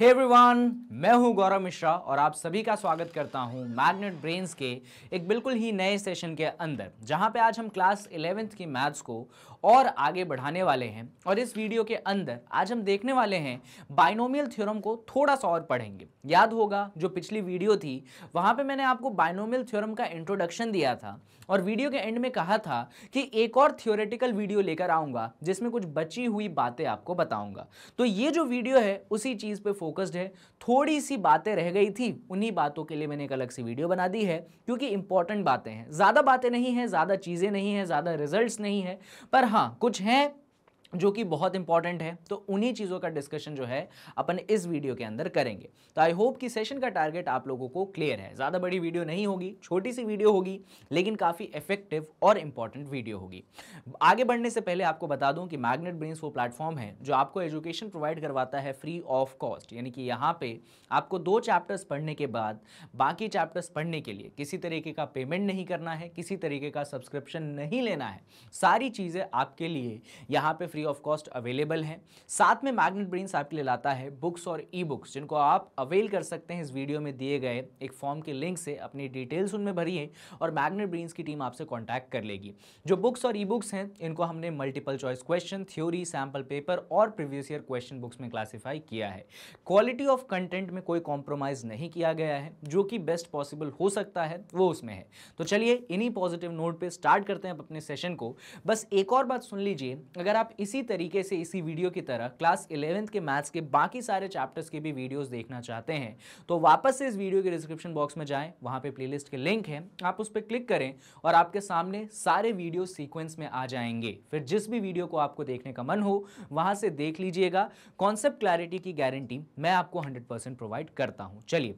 hey everyone मैं हूं गौरव मिश्रा और आप सभी का स्वागत करता हूं मैग्नेट ब्रेन्स के एक बिल्कुल ही नए सेशन के अंदर जहां पे आज हम क्लास इलेवेंथ की मैथ्स को और आगे बढ़ाने वाले हैं और इस वीडियो के अंदर आज हम देखने वाले हैं बाइनोमियल थ्योरम को थोड़ा सा और पढ़ेंगे याद होगा जो पिछली वीडियो थी वहाँ पर मैंने आपको बाइनोमियल थ्योरम का इंट्रोडक्शन दिया था और वीडियो के एंड में कहा था कि एक और थियोरेटिकल वीडियो लेकर आऊंगा जिसमें कुछ बची हुई बातें आपको बताऊंगा तो ये जो वीडियो है उसी चीज़ पर फोकस्ड है थोड़ी सी बातें रह गई थी उन्हीं बातों के लिए मैंने एक अलग सी वीडियो बना दी है क्योंकि इंपॉर्टेंट बातें हैं ज़्यादा बातें नहीं है ज़्यादा चीज़ें नहीं है ज़्यादा रिजल्ट नहीं है पर हाँ कुछ हैं जो कि बहुत इंपॉर्टेंट है तो उन्हीं चीज़ों का डिस्कशन जो है अपन इस वीडियो के अंदर करेंगे तो आई होप कि सेशन का टारगेट आप लोगों को क्लियर है ज़्यादा बड़ी वीडियो नहीं होगी छोटी सी वीडियो होगी लेकिन काफ़ी इफेक्टिव और इंपॉर्टेंट वीडियो होगी आगे बढ़ने से पहले आपको बता दूं कि मैग्नेट ब्रेन्स वो प्लेटफॉर्म है जो आपको एजुकेशन प्रोवाइड करवाता है फ्री ऑफ कॉस्ट यानी कि यहाँ पर आपको दो चैप्टर्स पढ़ने के बाद बाकी चैप्टर्स पढ़ने के लिए किसी तरीके का पेमेंट नहीं करना है किसी तरीके का सब्सक्रिप्शन नहीं लेना है सारी चीज़ें आपके लिए यहाँ पर फ्री ऑफ कॉस्ट अवेलेबल हैं साथ में मैग्नेट ब्रेन्स आपके लिए लाता है बुक्स और ई बुक्स जिनको आप अवेल कर सकते हैं इस वीडियो में दिए गए एक फॉर्म के लिंक से अपनी डिटेल्स उनमें भरी है और मैग्नेट ब्रेन्स की टीम आपसे कॉन्टैक्ट कर लेगी जो बुक्स और ई बुक्स हैं इनको हमने multiple choice question theory sample paper और प्रीवियस ईयर क्वेश्चन बुक्स में क्लासीफाई किया है क्वालिटी ऑफ कंटेंट में कोई कॉम्प्रोमाइज़ नहीं किया गया है जो कि बेस्ट पॉसिबल हो सकता है वो उसमें है तो चलिए इन्हीं पॉजिटिव नोट पर स्टार्ट करते हैं अपने सेशन को बस एक और बात सुन लीजिए अगर आप इस इसी तरीके से इसी वीडियो की तरह क्लास इलेवेंथ के मैथ्स के बाकी सारे चैप्टर्स के भी वीडियोस देखना चाहते हैं तो वापस से इस वीडियो के डिस्क्रिप्शन बॉक्स में जाएं वहाँ पे प्लेलिस्ट के लिंक है आप उस पर क्लिक करें और आपके सामने सारे वीडियो सीक्वेंस में आ जाएंगे फिर जिस भी वीडियो को आपको देखने का मन हो वहाँ से देख लीजिएगा कॉन्सेप्ट क्लैरिटी की गारंटी मैं आपको हंड्रेड प्रोवाइड करता हूँ चलिए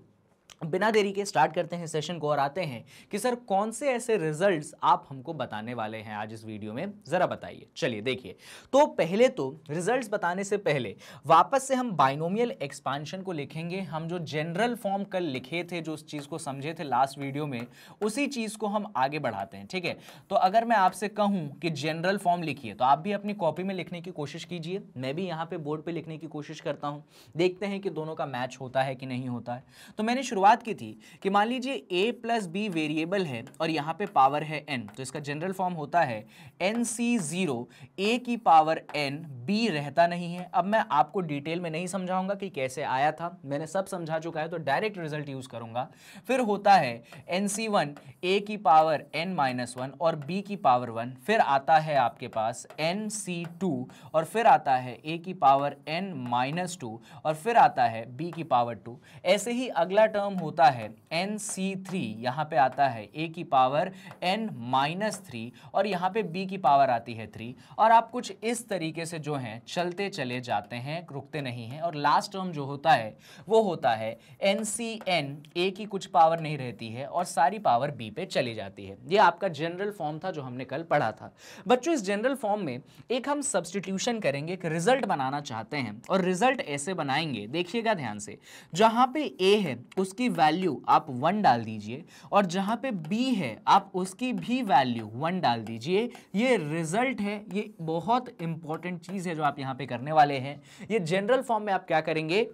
बिना देरी के स्टार्ट करते हैं सेशन को और आते हैं कि सर कौन से ऐसे रिजल्ट्स आप हमको बताने वाले हैं आज इस वीडियो में ज़रा बताइए चलिए देखिए तो पहले तो रिजल्ट्स बताने से पहले वापस से हम बाइनोमियल एक्सपांशन को लिखेंगे हम जो जनरल फॉर्म कल लिखे थे जो उस चीज़ को समझे थे लास्ट वीडियो में उसी चीज़ को हम आगे बढ़ाते हैं ठीक है तो अगर मैं आपसे कहूँ कि जनरल फॉर्म लिखिए तो आप भी अपनी कॉपी में लिखने की कोशिश कीजिए मैं भी यहाँ पर बोर्ड पर लिखने की कोशिश करता हूँ देखते हैं कि दोनों का मैच होता है कि नहीं होता है तो मैंने शुरुआत की थी कि मान लीजिए ए प्लस बी वेरिएबल है और यहाँ पे पावर है एन तो इसका जनरल फॉर्म होता है एन सी ज़ीरो ए की पावर एन बी रहता नहीं है अब मैं आपको डिटेल में नहीं समझाऊंगा कि कैसे आया था मैंने सब समझा चुका है तो डायरेक्ट रिजल्ट यूज़ करूंगा फिर होता है एन सी वन ए की पावर एन माइनस वन और बी की पावर वन फिर आता है आपके पास एन सी टू और फिर आता है ए की पावर एन माइनस टू और फिर आता है बी की पावर टू ऐसे ही अगला टर्म टर्म होता है एन सी थ्री यहाँ पे आता है ए की पावर एन माइनस थ्री और यहाँ पे बी की पावर आती है थ्री और आप कुछ इस तरीके से जो हैं चलते चले जाते हैं रुकते नहीं हैं और लास्ट टर्म जो होता है वो होता है एन सी एन ए की कुछ पावर नहीं रहती है और सारी पावर बी पे चली जाती है ये आपका जनरल फॉर्म था जो हमने कल पढ़ा था बच्चों इस जनरल फॉर्म में एक हम सब्सटीट्यूशन करेंगे एक रिजल्ट बनाना चाहते हैं और रिजल्ट ऐसे बनाएंगे देखिएगा ध्यान से जहाँ पे ए है उस उसकी वैल्यू आप वन डाल दीजिए और जहां पे बी है आप उसकी भी वैल्यू वन डाल दीजिए ये रिजल्ट है ये बहुत इंपॉर्टेंट चीज़ है जो आप यहां पे करने वाले हैं ये जनरल फॉर्म में आप क्या करेंगे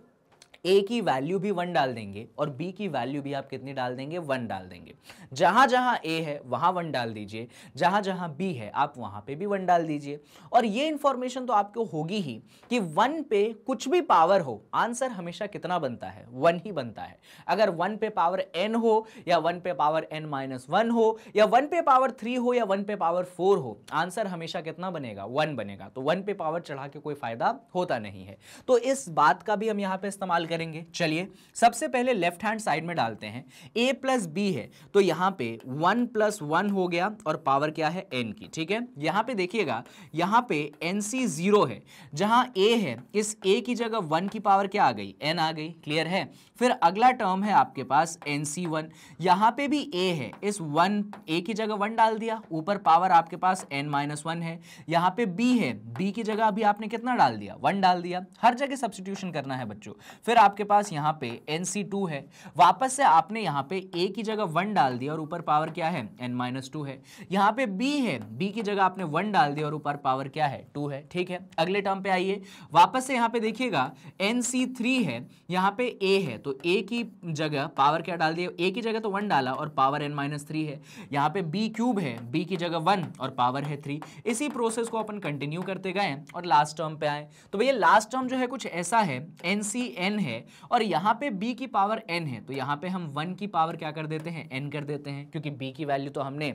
ए की वैल्यू भी वन डाल देंगे और बी की वैल्यू भी आप कितनी डाल देंगे वन डाल देंगे जहां जहां ए है वहां वन डाल दीजिए जहां जहां बी है आप वहां पे भी वन डाल दीजिए और ये इंफॉर्मेशन तो आपको होगी ही कि वन पे कुछ भी पावर हो आंसर हमेशा कितना बनता है वन ही बनता है अगर वन पे पावर एन हो या वन पे पावर एन माइनस वन हो या वन पे पावर थ्री हो या वन पे पावर फोर हो आंसर हमेशा कितना बनेगा वन बनेगा तो वन पे पावर चढ़ा के कोई फायदा होता नहीं है तो इस बात का भी हम यहाँ पर इस्तेमाल करेंगे चलिए सबसे पहले लेफ्ट हैंड साइड में डालते हैं ए प्लस बी है तो यहाँ पे वन प्लस वन हो गया और पावर क्या है एन की ठीक है यहाँ पे देखिएगा यहाँ पे एन सी जीरो है जहाँ ए है इस ए की जगह वन की पावर क्या आ गई एन आ गई क्लियर है फिर अगला टर्म है आपके पास एन सी वन यहाँ पे भी ए है इस वन ए की जगह वन डाल दिया ऊपर पावर आपके पास एन माइनस वन है यहाँ पे बी है बी की जगह अभी आपने कितना डाल दिया वन डाल दिया हर जगह सब्सिट्यूशन करना है बच्चों फिर आपके पास यहाँ पे एन है वापस से आपने यहाँ पे ए की जगह वन डाल दिया और ऊपर पावर क्या है एन माइनस है यहाँ पे बी है बी की जगह आपने वन डाल दिया और ऊपर पावर क्या है टू है ठीक है अगले टर्म पे आइए वापस से यहाँ पे देखिएगा एन है यहाँ पे ए है तो ए की जगह पावर क्या डाल दिया ए की जगह तो वन डाला और पावर एन माइनस थ्री है यहाँ पे बी क्यूब है बी की जगह वन और पावर है थ्री इसी प्रोसेस को अपन कंटिन्यू करते गए और लास्ट टर्म पे आए तो भैया लास्ट टर्म जो है कुछ ऐसा है एन है है और यहाँ पे b की पावर n है तो यहाँ पे हम वन की पावर क्या कर देते हैं n कर देते हैं क्योंकि b की वैल्यू तो हमने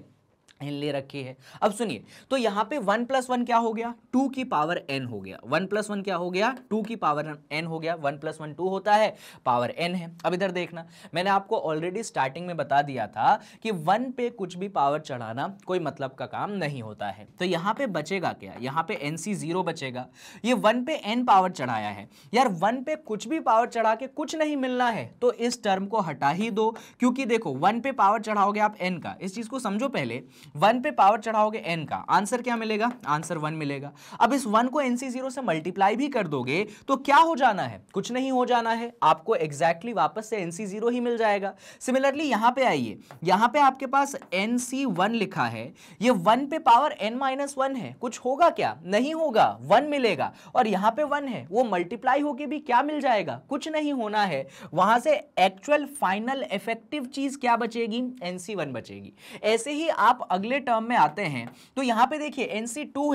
एन ले रखी है अब सुनिए तो यहाँ पे वन प्लस वन क्या हो गया टू की पावर एन हो गया वन प्लस वन क्या हो गया टू की पावर एन हो गया वन प्लस वन टू होता है पावर एन है अब इधर देखना मैंने आपको ऑलरेडी स्टार्टिंग में बता दिया था कि वन पे कुछ भी पावर चढ़ाना कोई मतलब का काम नहीं होता है तो यहाँ पे बचेगा क्या यहाँ पे एन सी जीरो बचेगा ये वन पे एन पावर चढ़ाया है यार वन पे कुछ भी पावर चढ़ा के कुछ नहीं मिलना है तो इस टर्म को हटा ही दो क्योंकि देखो वन पे पावर चढ़ाओगे आप एन का इस चीज़ को समझो पहले वन पे पावर चढ़ाओगे एन का आंसर क्या मिलेगा आंसर वन मिलेगा अब इस वन को एनसी जीरो से मल्टीप्लाई भी कर दोगे तो क्या हो जाना है कुछ नहीं हो जाना है आपको एग्जैक्टली exactly वापस से एनसी जीरो ही मिल जाएगा सिमिलरली यहां पे आइए यहां पे आपके पास एन सी वन लिखा है ये वन पे पावर एन माइनस वन है कुछ होगा क्या नहीं होगा वन मिलेगा और यहां पे वन है वो मल्टीप्लाई होके भी क्या मिल जाएगा कुछ नहीं होना है वहां से एक्चुअल फाइनल इफेक्टिव चीज क्या बचेगी एनसी वन बचेगी ऐसे ही आप अगले टर्म में आते हैं तो यहाँ पे देखिए एन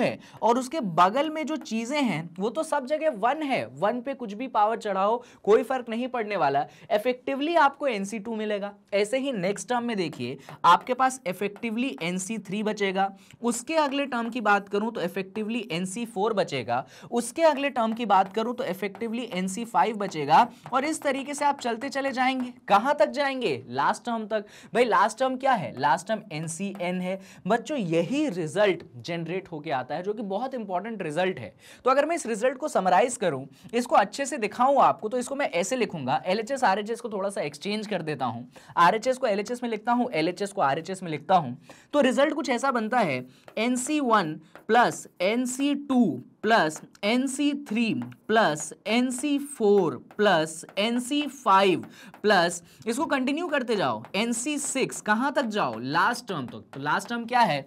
है और उसके बगल में जो चीज़ें हैं वो तो सब जगह वन है वन पे कुछ भी पावर चढ़ाओ कोई फर्क नहीं पड़ने वाला इफेक्टिवली आपको एन मिलेगा ऐसे ही नेक्स्ट टर्म में देखिए आपके पास इफेक्टिवली एन बचेगा उसके अगले टर्म की बात करूं तो इफेक्टिवली एन बचेगा उसके अगले टर्म की बात करूं तो इफेक्टिवली एन बचेगा और इस तरीके से आप चलते चले जाएंगे कहां तक जाएंगे लास्ट टर्म तक भाई लास्ट टर्म क्या है लास्ट टर्म एनसीएन है है बच्चों यही रिजल्ट जनरेट होके आता है जो कि बहुत इंपॉर्टेंट रिजल्ट है तो अगर मैं इस रिजल्ट को समराइज करूं इसको अच्छे से दिखाऊं आपको तो इसको मैं ऐसे लिखूंगा एल एच को थोड़ा सा एक्सचेंज कर देता हूं आर को एल में लिखता हूं एल को आर में लिखता हूं तो रिजल्ट कुछ ऐसा बनता है N C one plus N C two plus N C three plus N C four plus N C five plus इसको कंटिन्यू करते जाओ एन सी सिक्स कहाँ तक जाओ लास्ट टर्म तक तो लास्ट टर्म क्या है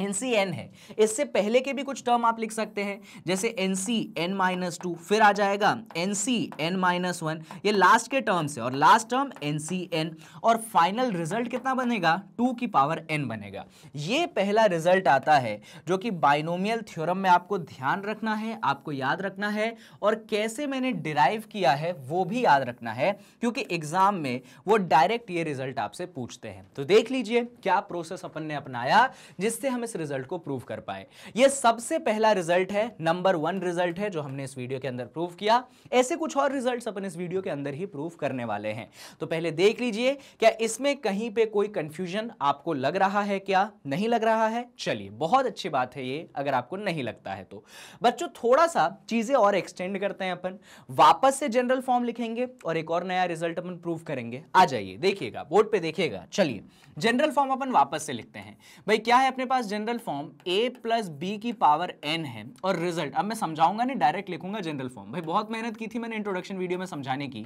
एन सी एन है इससे पहले के भी कुछ टर्म आप लिख सकते हैं जैसे N C N minus two फिर आ जाएगा N C N minus one ये लास्ट के टर्म्स है और last term N C N और फाइनल रिजल्ट कितना बनेगा टू की पावर एन बनेगा ये पहला रिजल्ट आता है जो कि बाइनोमियल थ्योरम में आपको ध्यान रखना है आपको याद रखना है और कैसे मैंने डिराइव किया है वो भी याद रखना है क्योंकि एग्जाम में वो डायरेक्ट ये रिजल्ट आपसे पूछते हैं तो देख लीजिए क्या प्रोसेस अपन ने अपनाया जिससे हम हम इस रिजल्ट को प्रूव कर पाए यह सबसे पहला रिजल्ट है नंबर वन रिजल्ट है जो हमने इस वीडियो के अंदर प्रूव किया ऐसे कुछ और रिजल्ट अपन इस वीडियो के अंदर ही प्रूव करने वाले हैं तो पहले देख लीजिए क्या इसमें कहीं पर कोई कंफ्यूजन आपको लग रहा है क्या नहीं लग रहा है चलिए बहुत अच्छी बात है ये अगर आपको नहीं लगता है तो बच्चों थोड़ा सा चीजें और एक्सटेंड करते हैं अपन वापस से जनरल फॉर्म लिखेंगे और एक और नया रिजल्ट अपन प्रूव करेंगे आ जाइए देखिएगा बोर्ड पे देखिएगा चलिए जनरल फॉर्म अपन वापस से लिखते हैं भाई क्या है अपने पास general form a plus b की पावर एन है और रिजल्ट अब मैं समझाऊंगा नहीं डायरेक्ट लिखूंगा जनरल फॉर्म भाई बहुत मेहनत की थी मैंने इंट्रोडक्शन वीडियो में समझाने की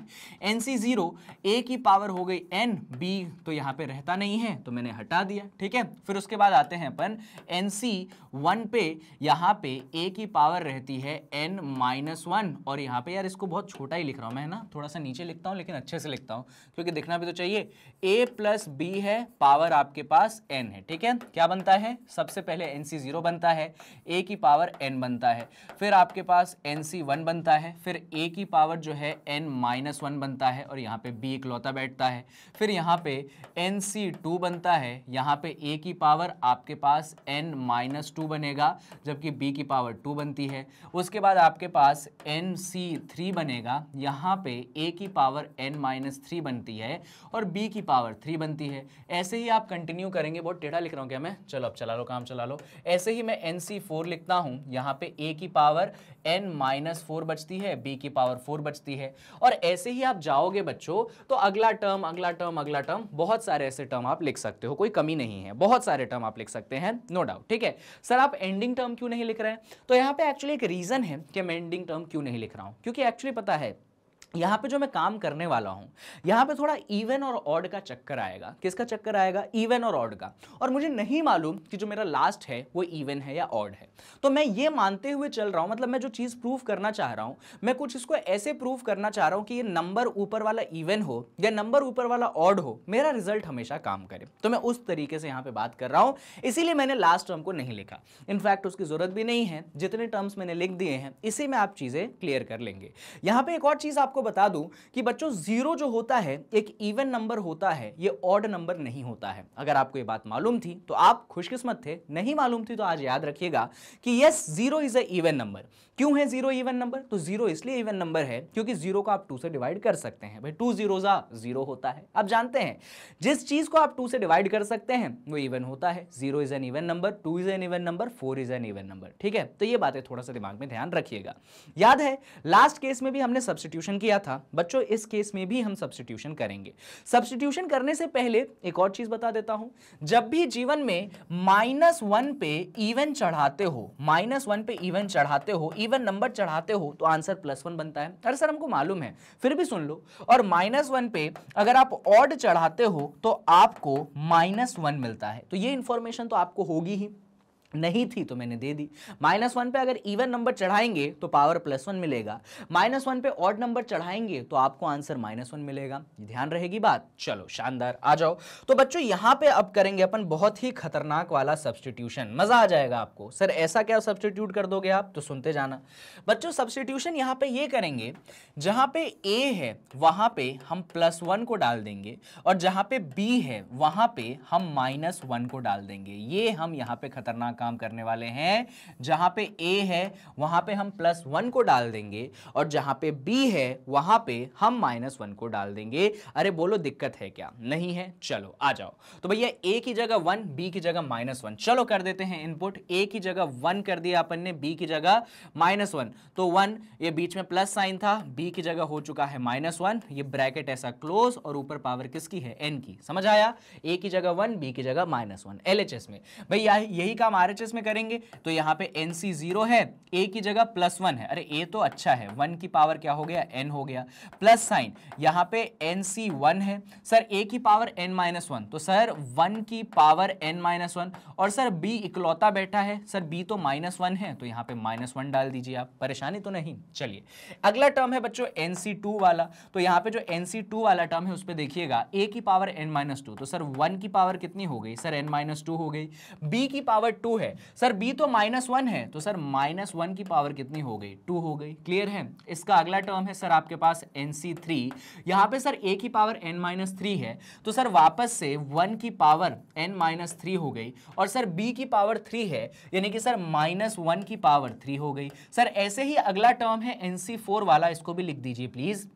एन सी जीरो ए की पावर हो गई एन बी तो यहाँ पे रहता नहीं है तो मैंने हटा दिया ठीक है फिर उसके बाद आते हैं अपन एन सी वन पे यहाँ पे ए की पावर रहती है एन माइनस वन और यहाँ पे यार इसको बहुत छोटा ही लिख रहा हूँ मैं ना थोड़ा सा नीचे लिखता हूँ लेकिन अच्छे से लिखता हूँ क्योंकि दिखना भी तो चाहिए ए प्लस बी है पावर आपके पास एन है ठीक है क्या बनता है सबसे पहले एन सी ज़ीरो बनता है ए की पावर एन बनता है फिर आपके पास एन सी वन बनता है फिर ए की पावर जो है एन माइनस वन बनता है और यहाँ पे बी इकलौता बैठता है फिर यहाँ पे एन सी टू बनता है यहाँ पे ए की पावर आपके पास एन माइनस टू बनेगा जबकि बी की पावर टू बनती है उसके बाद आपके पास एन सी थ्री बनेगा यहाँ पे ए की पावर एन माइनस थ्री बनती है और बी की पावर थ्री बनती है ऐसे ही आप कंटिन्यू करेंगे बहुत टेढ़ा लिख रहा हूँ क्या मैं चलो अब चला लो काम चला लो ऐसे ही मैं एन सी फोर लिखता हूँ यहाँ पे ए की पावर एन माइनस फोर बचती है बी की पावर फोर बचती है और ऐसे ही आप जाओगे बच्चों तो अगला टर्म अगला टर्म अगला टर्म बहुत सारे ऐसे टर्म आप लिख सकते हो कोई कमी नहीं है बहुत सारे टर्म आप लिख सकते हैं नो डाउट ठीक है सर आप एंडिंग टर्म क्यों नहीं लिख रहे हैं तो यहाँ पे एक्चुअली एक रीज़न है कि मैं एंडिंग टर्म क्यों नहीं लिख रहा हूँ क्योंकि एक्चुअली पता है यहाँ पे जो मैं काम करने वाला हूँ यहाँ पे थोड़ा इवन और ऑड का चक्कर आएगा किसका चक्कर आएगा इवन और ऑड का और मुझे नहीं मालूम कि जो मेरा लास्ट है वो इवन है या ऑड है तो मैं ये मानते हुए चल रहा हूँ मतलब मैं जो चीज़ प्रूफ करना चाह रहा हूँ मैं कुछ इसको ऐसे प्रूफ करना चाह रहा हूँ कि ये नंबर ऊपर वाला इवन हो या नंबर ऊपर वाला ऑड हो मेरा रिजल्ट हमेशा काम करे तो मैं उस तरीके से यहाँ पर बात कर रहा हूँ इसीलिए मैंने लास्ट टर्म को नहीं लिखा इनफैक्ट उसकी ज़रूरत भी नहीं है जितने टर्म्स मैंने लिख दिए हैं इसी में आप चीज़ें क्लियर कर लेंगे यहाँ पर एक और चीज़ आपको बता दूं कि बच्चों जीरो जो होता है एक इवन नंबर होता है ये ऑड नंबर नहीं होता है अगर आपको ये बात मालूम थी तो आप खुशकिस्मत थे नहीं मालूम थी तो आज याद रखिएगा कि yes zero is a even number क्यों है जीरो इवन नंबर तो जीरो इसलिए इवन नंबर है क्योंकि जीरो को आप टू से डिवाइड कर सकते हैं भाई टू जीरो जीरो होता है आप जानते हैं जिस चीज को आप टू से डिवाइड कर सकते हैं वो इवन होता है zero is an even number two is an even number four is an even number ठीक है तो ये बातें थोड़ा सा दिमाग में ध्यान रखिएगा याद है लास्ट केस में भी हमने सब्सटीट्यूशन की किया था बच्चों इस केस में भी हम सब्सटीट्यूशन करेंगे सब्सटीट्यूशन करने से पहले एक और चीज बता देता हूं जब भी जीवन में माइनस वन पे इवन चढ़ाते हो माइनस वन पे इवन चढ़ाते हो इवन नंबर चढ़ाते हो तो आंसर प्लस वन बनता है अरे सर हमको मालूम है फिर भी सुन लो और माइनस वन पे अगर आप ऑड चढ़ाते हो तो आपको माइनस वन मिलता है तो ये इंफॉर्मेशन तो आपको होगी ही नहीं थी तो मैंने दे दी माइनस वन पे अगर इवन नंबर चढ़ाएंगे तो पावर प्लस वन मिलेगा माइनस वन पे ऑड नंबर चढ़ाएंगे तो आपको आंसर माइनस वन मिलेगा ध्यान रहेगी बात चलो शानदार आ जाओ तो बच्चों यहां पे अब करेंगे अपन बहुत ही खतरनाक वाला सब्सटीट्यूशन मजा आ जाएगा आपको सर ऐसा क्या सब्सटीट्यूट कर दोगे आप तो सुनते जाना बच्चों सब्सटीट्यूशन यहाँ पे ये करेंगे जहाँ पे ए है वहां पर हम प्लस वन को डाल देंगे और जहाँ पे बी है वहां पर हम माइनस वन को डाल देंगे ये हम यहाँ पे खतरनाक काम करने वाले हैं जहां पे ए है वहां पे हम प्लस वन को डाल देंगे और जहां पे बी है वहां पे हम माइनस वन को डाल देंगे अरे बोलो दिक्कत है क्या नहीं है चलो आ जाओ तो भैया ए की जगह वन बी की जगह माइनस वन चलो कर देते हैं इनपुट ए की जगह वन कर दिया अपन ने बी की जगह माइनस वन तो वन ये बीच में प्लस साइन था बी की जगह हो चुका है माइनस वन ये ब्रैकेट ऐसा क्लोज और ऊपर पावर किसकी है एन की समझ आया ए की जगह वन बी की जगह माइनस वन एल में भैया यही काम आ आरएचएस में करेंगे तो यहाँ पे एन सी जीरो है ए की जगह प्लस वन है अरे ए तो अच्छा है वन की पावर क्या हो गया एन हो गया प्लस साइन यहाँ पे एन सी वन है सर ए की पावर एन माइनस वन तो सर वन की पावर एन माइनस वन और सर बी इकलौता बैठा है सर बी तो माइनस वन है तो यहाँ पे माइनस वन डाल दीजिए आप परेशानी तो नहीं चलिए अगला टर्म है बच्चों एन सी टू वाला तो यहाँ पे जो एन सी टू वाला टर्म है उस पर देखिएगा ए की पावर एन माइनस टू तो सर वन की पावर कितनी हो गई सर एन माइनस टू हो गई बी की पावर टू टू है सर बी तो माइनस वन है तो सर माइनस वन की पावर कितनी हो गई टू हो गई क्लियर है इसका अगला टर्म है सर आपके पास एन सी थ्री यहाँ पे सर ए की पावर एन माइनस थ्री है तो सर वापस से वन की पावर एन माइनस थ्री हो गई और सर बी की पावर थ्री है यानी कि सर माइनस वन की पावर थ्री हो गई सर ऐसे ही अगला टर्म है एन सी फोर वाला इसको भी लिख दीजिए प्लीज़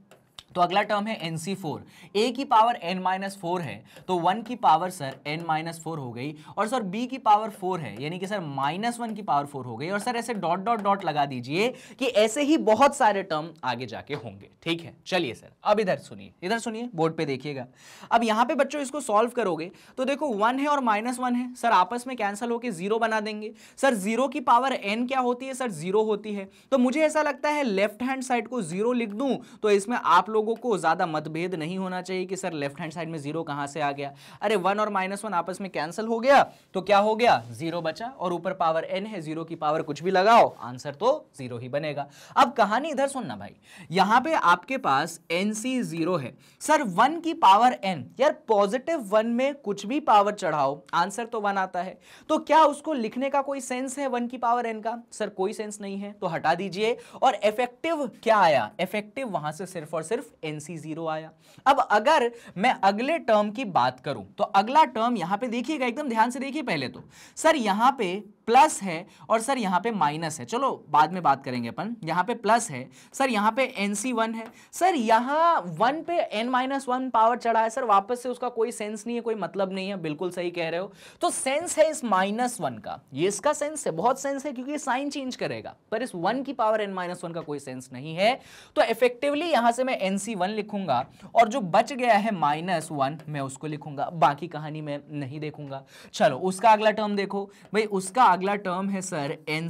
तो अगला टर्म है एन सी फोर ए की पावर एन माइनस फोर है तो वन की power sir N minus four हो गई और सर बी की पावर फोर है यानी कि सर माइनस वन की पावर फोर हो गई और सर ऐसे डॉट डॉट डॉट लगा दीजिए कि ऐसे ही बहुत सारे टर्म आगे जाके होंगे ठीक है चलिए सर अब इधर सुनिए इधर सुनिए बोर्ड पे देखिएगा अब यहाँ पे बच्चों इसको सॉल्व करोगे तो देखो वन है और माइनस वन है सर आपस में कैंसिल होकर जीरो बना देंगे सर जीरो की पावर एन क्या होती है सर जीरो होती है तो मुझे ऐसा लगता है लेफ्ट हैंड साइड को जीरो लिख दूं तो इसमें आप लोग लोगों को ज़्यादा मतभेद नहीं होना चाहिए कि सर लेफ्ट हैंड साइड में जीरो कहाँ से आ गया अरे वन और माइनस वन आपस में कैंसिल हो गया तो क्या हो गया जीरो बचा और ऊपर पावर एन है जीरो की पावर कुछ भी लगाओ आंसर तो जीरो ही बनेगा अब कहानी इधर सुनना भाई यहाँ पे आपके पास एन सी जीरो है सर वन की पावर एन यार पॉजिटिव वन में कुछ भी पावर चढ़ाओ आंसर तो वन आता है तो क्या उसको लिखने का कोई सेंस है वन की पावर एन का सर कोई सेंस नहीं है तो हटा दीजिए और इफेक्टिव क्या आया इफेक्टिव वहां से सिर्फ और सिर्फ सिर्फ एन सी जीरो आया अब अगर मैं अगले टर्म की बात करूं तो अगला टर्म यहां पे देखिएगा एकदम ध्यान से देखिए पहले तो सर यहां पे प्लस है और सर यहां पे माइनस है चलो बाद में बात करेंगे अपन यहां पे प्लस है सर यहां पे एन सी वन है सर यहां वन पे एन माइनस वन पावर चढ़ा है सर वापस से उसका कोई सेंस नहीं है कोई मतलब नहीं है बिल्कुल सही कह रहे हो तो सेंस है इस माइनस वन का ये इसका सेंस है बहुत सेंस है क्योंकि साइन चेंज करेगा पर इस वन की पावर एन माइनस वन का कोई सेंस नहीं है तो इफेक्टिवली यहां से मैं एन सी वन लिखूंगा और जो बच गया है माइनस वन मैं उसको लिखूंगा बाकी कहानी मैं नहीं देखूंगा चलो उसका अगला टर्म देखो भाई उसका अगला टर्म है सर एन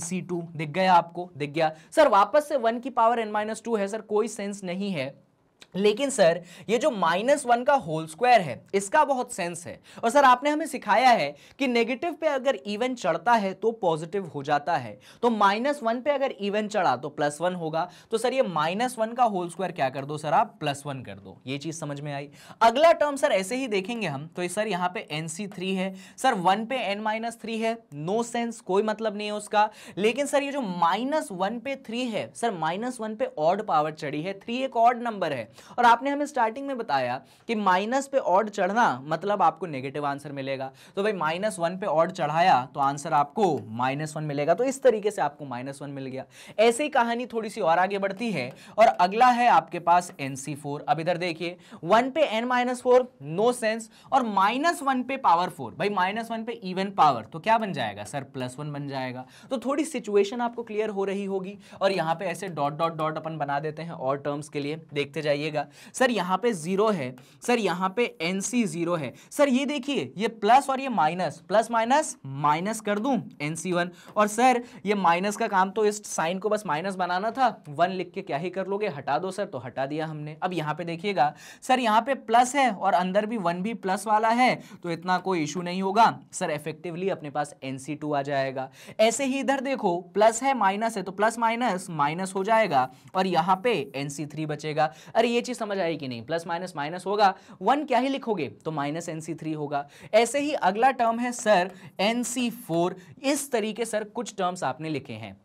दिख गया आपको दिख गया सर वापस से वन की पावर एन माइनस टू है सर कोई सेंस नहीं है लेकिन सर ये जो माइनस वन का होल स्क्वायर है इसका बहुत सेंस है और सर आपने हमें सिखाया है कि नेगेटिव पे अगर इवन चढ़ता है तो पॉजिटिव हो जाता है तो माइनस वन पे अगर इवन चढ़ा तो प्लस वन होगा तो सर ये माइनस वन का होल स्क्वायर क्या कर दो सर आप प्लस वन कर दो ये चीज़ समझ में आई अगला टर्म सर ऐसे ही देखेंगे हम तो सर यहाँ पे एन है सर वन पे एन माइनस है नो सेंस कोई मतलब नहीं है उसका लेकिन सर ये जो माइनस वन पे थ्री है सर माइनस वन पे ऑड पावर चढ़ी है थ्री एक ऑड नंबर है और आपने हमें स्टार्टिंग में बताया कि माइनस पे ऑड चढ़ना मतलब आपको नेगेटिव आंसर मिलेगा तो भाई माइनस वन पे ऑड चढ़ाया तो आंसर आपको माइनस वन मिलेगा तो इस तरीके से आपको माइनस वन मिल गया ऐसे ही कहानी थोड़ी सी और आगे बढ़ती है और अगला है आपके पास एन सी फोर अब इधर देखिए वन पे n minus four no sense और माइनस वन पे पावर फोर भाई माइनस वन पे इवन पावर तो क्या बन जाएगा सर प्लस वन बन जाएगा तो थोड़ी सिचुएशन आपको क्लियर हो रही होगी और यहाँ पे ऐसे डॉट डॉट डॉट अपन बना देते हैं और टर्म्स के लिए देखते जाइए रहेगा सर यहाँ पे जीरो है सर यहाँ पे एन सी जीरो है सर ये देखिए ये प्लस और ये माइनस प्लस माइनस माइनस कर दूँ एन सी वन और सर ये माइनस का काम तो इस साइन को बस माइनस बनाना था वन लिख के क्या ही कर लोगे हटा दो सर तो हटा दिया हमने अब यहाँ पे देखिएगा सर यहाँ पे प्लस है और अंदर भी वन भी प्लस वाला है तो इतना कोई इशू नहीं होगा सर इफेक्टिवली अपने पास एन सी टू आ जाएगा ऐसे ही इधर देखो प्लस है माइनस है तो प्लस माइनस माइनस हो जाएगा और यहाँ पे एन सी थ्री बचेगा अरे ये चीज समझ आएगी नहीं प्लस माइनस माइनस होगा वन क्या ही लिखोगे तो माइनस एन होगा ऐसे ही अगला टर्म है सर एन इस तरीके सर कुछ टर्म्स आपने लिखे हैं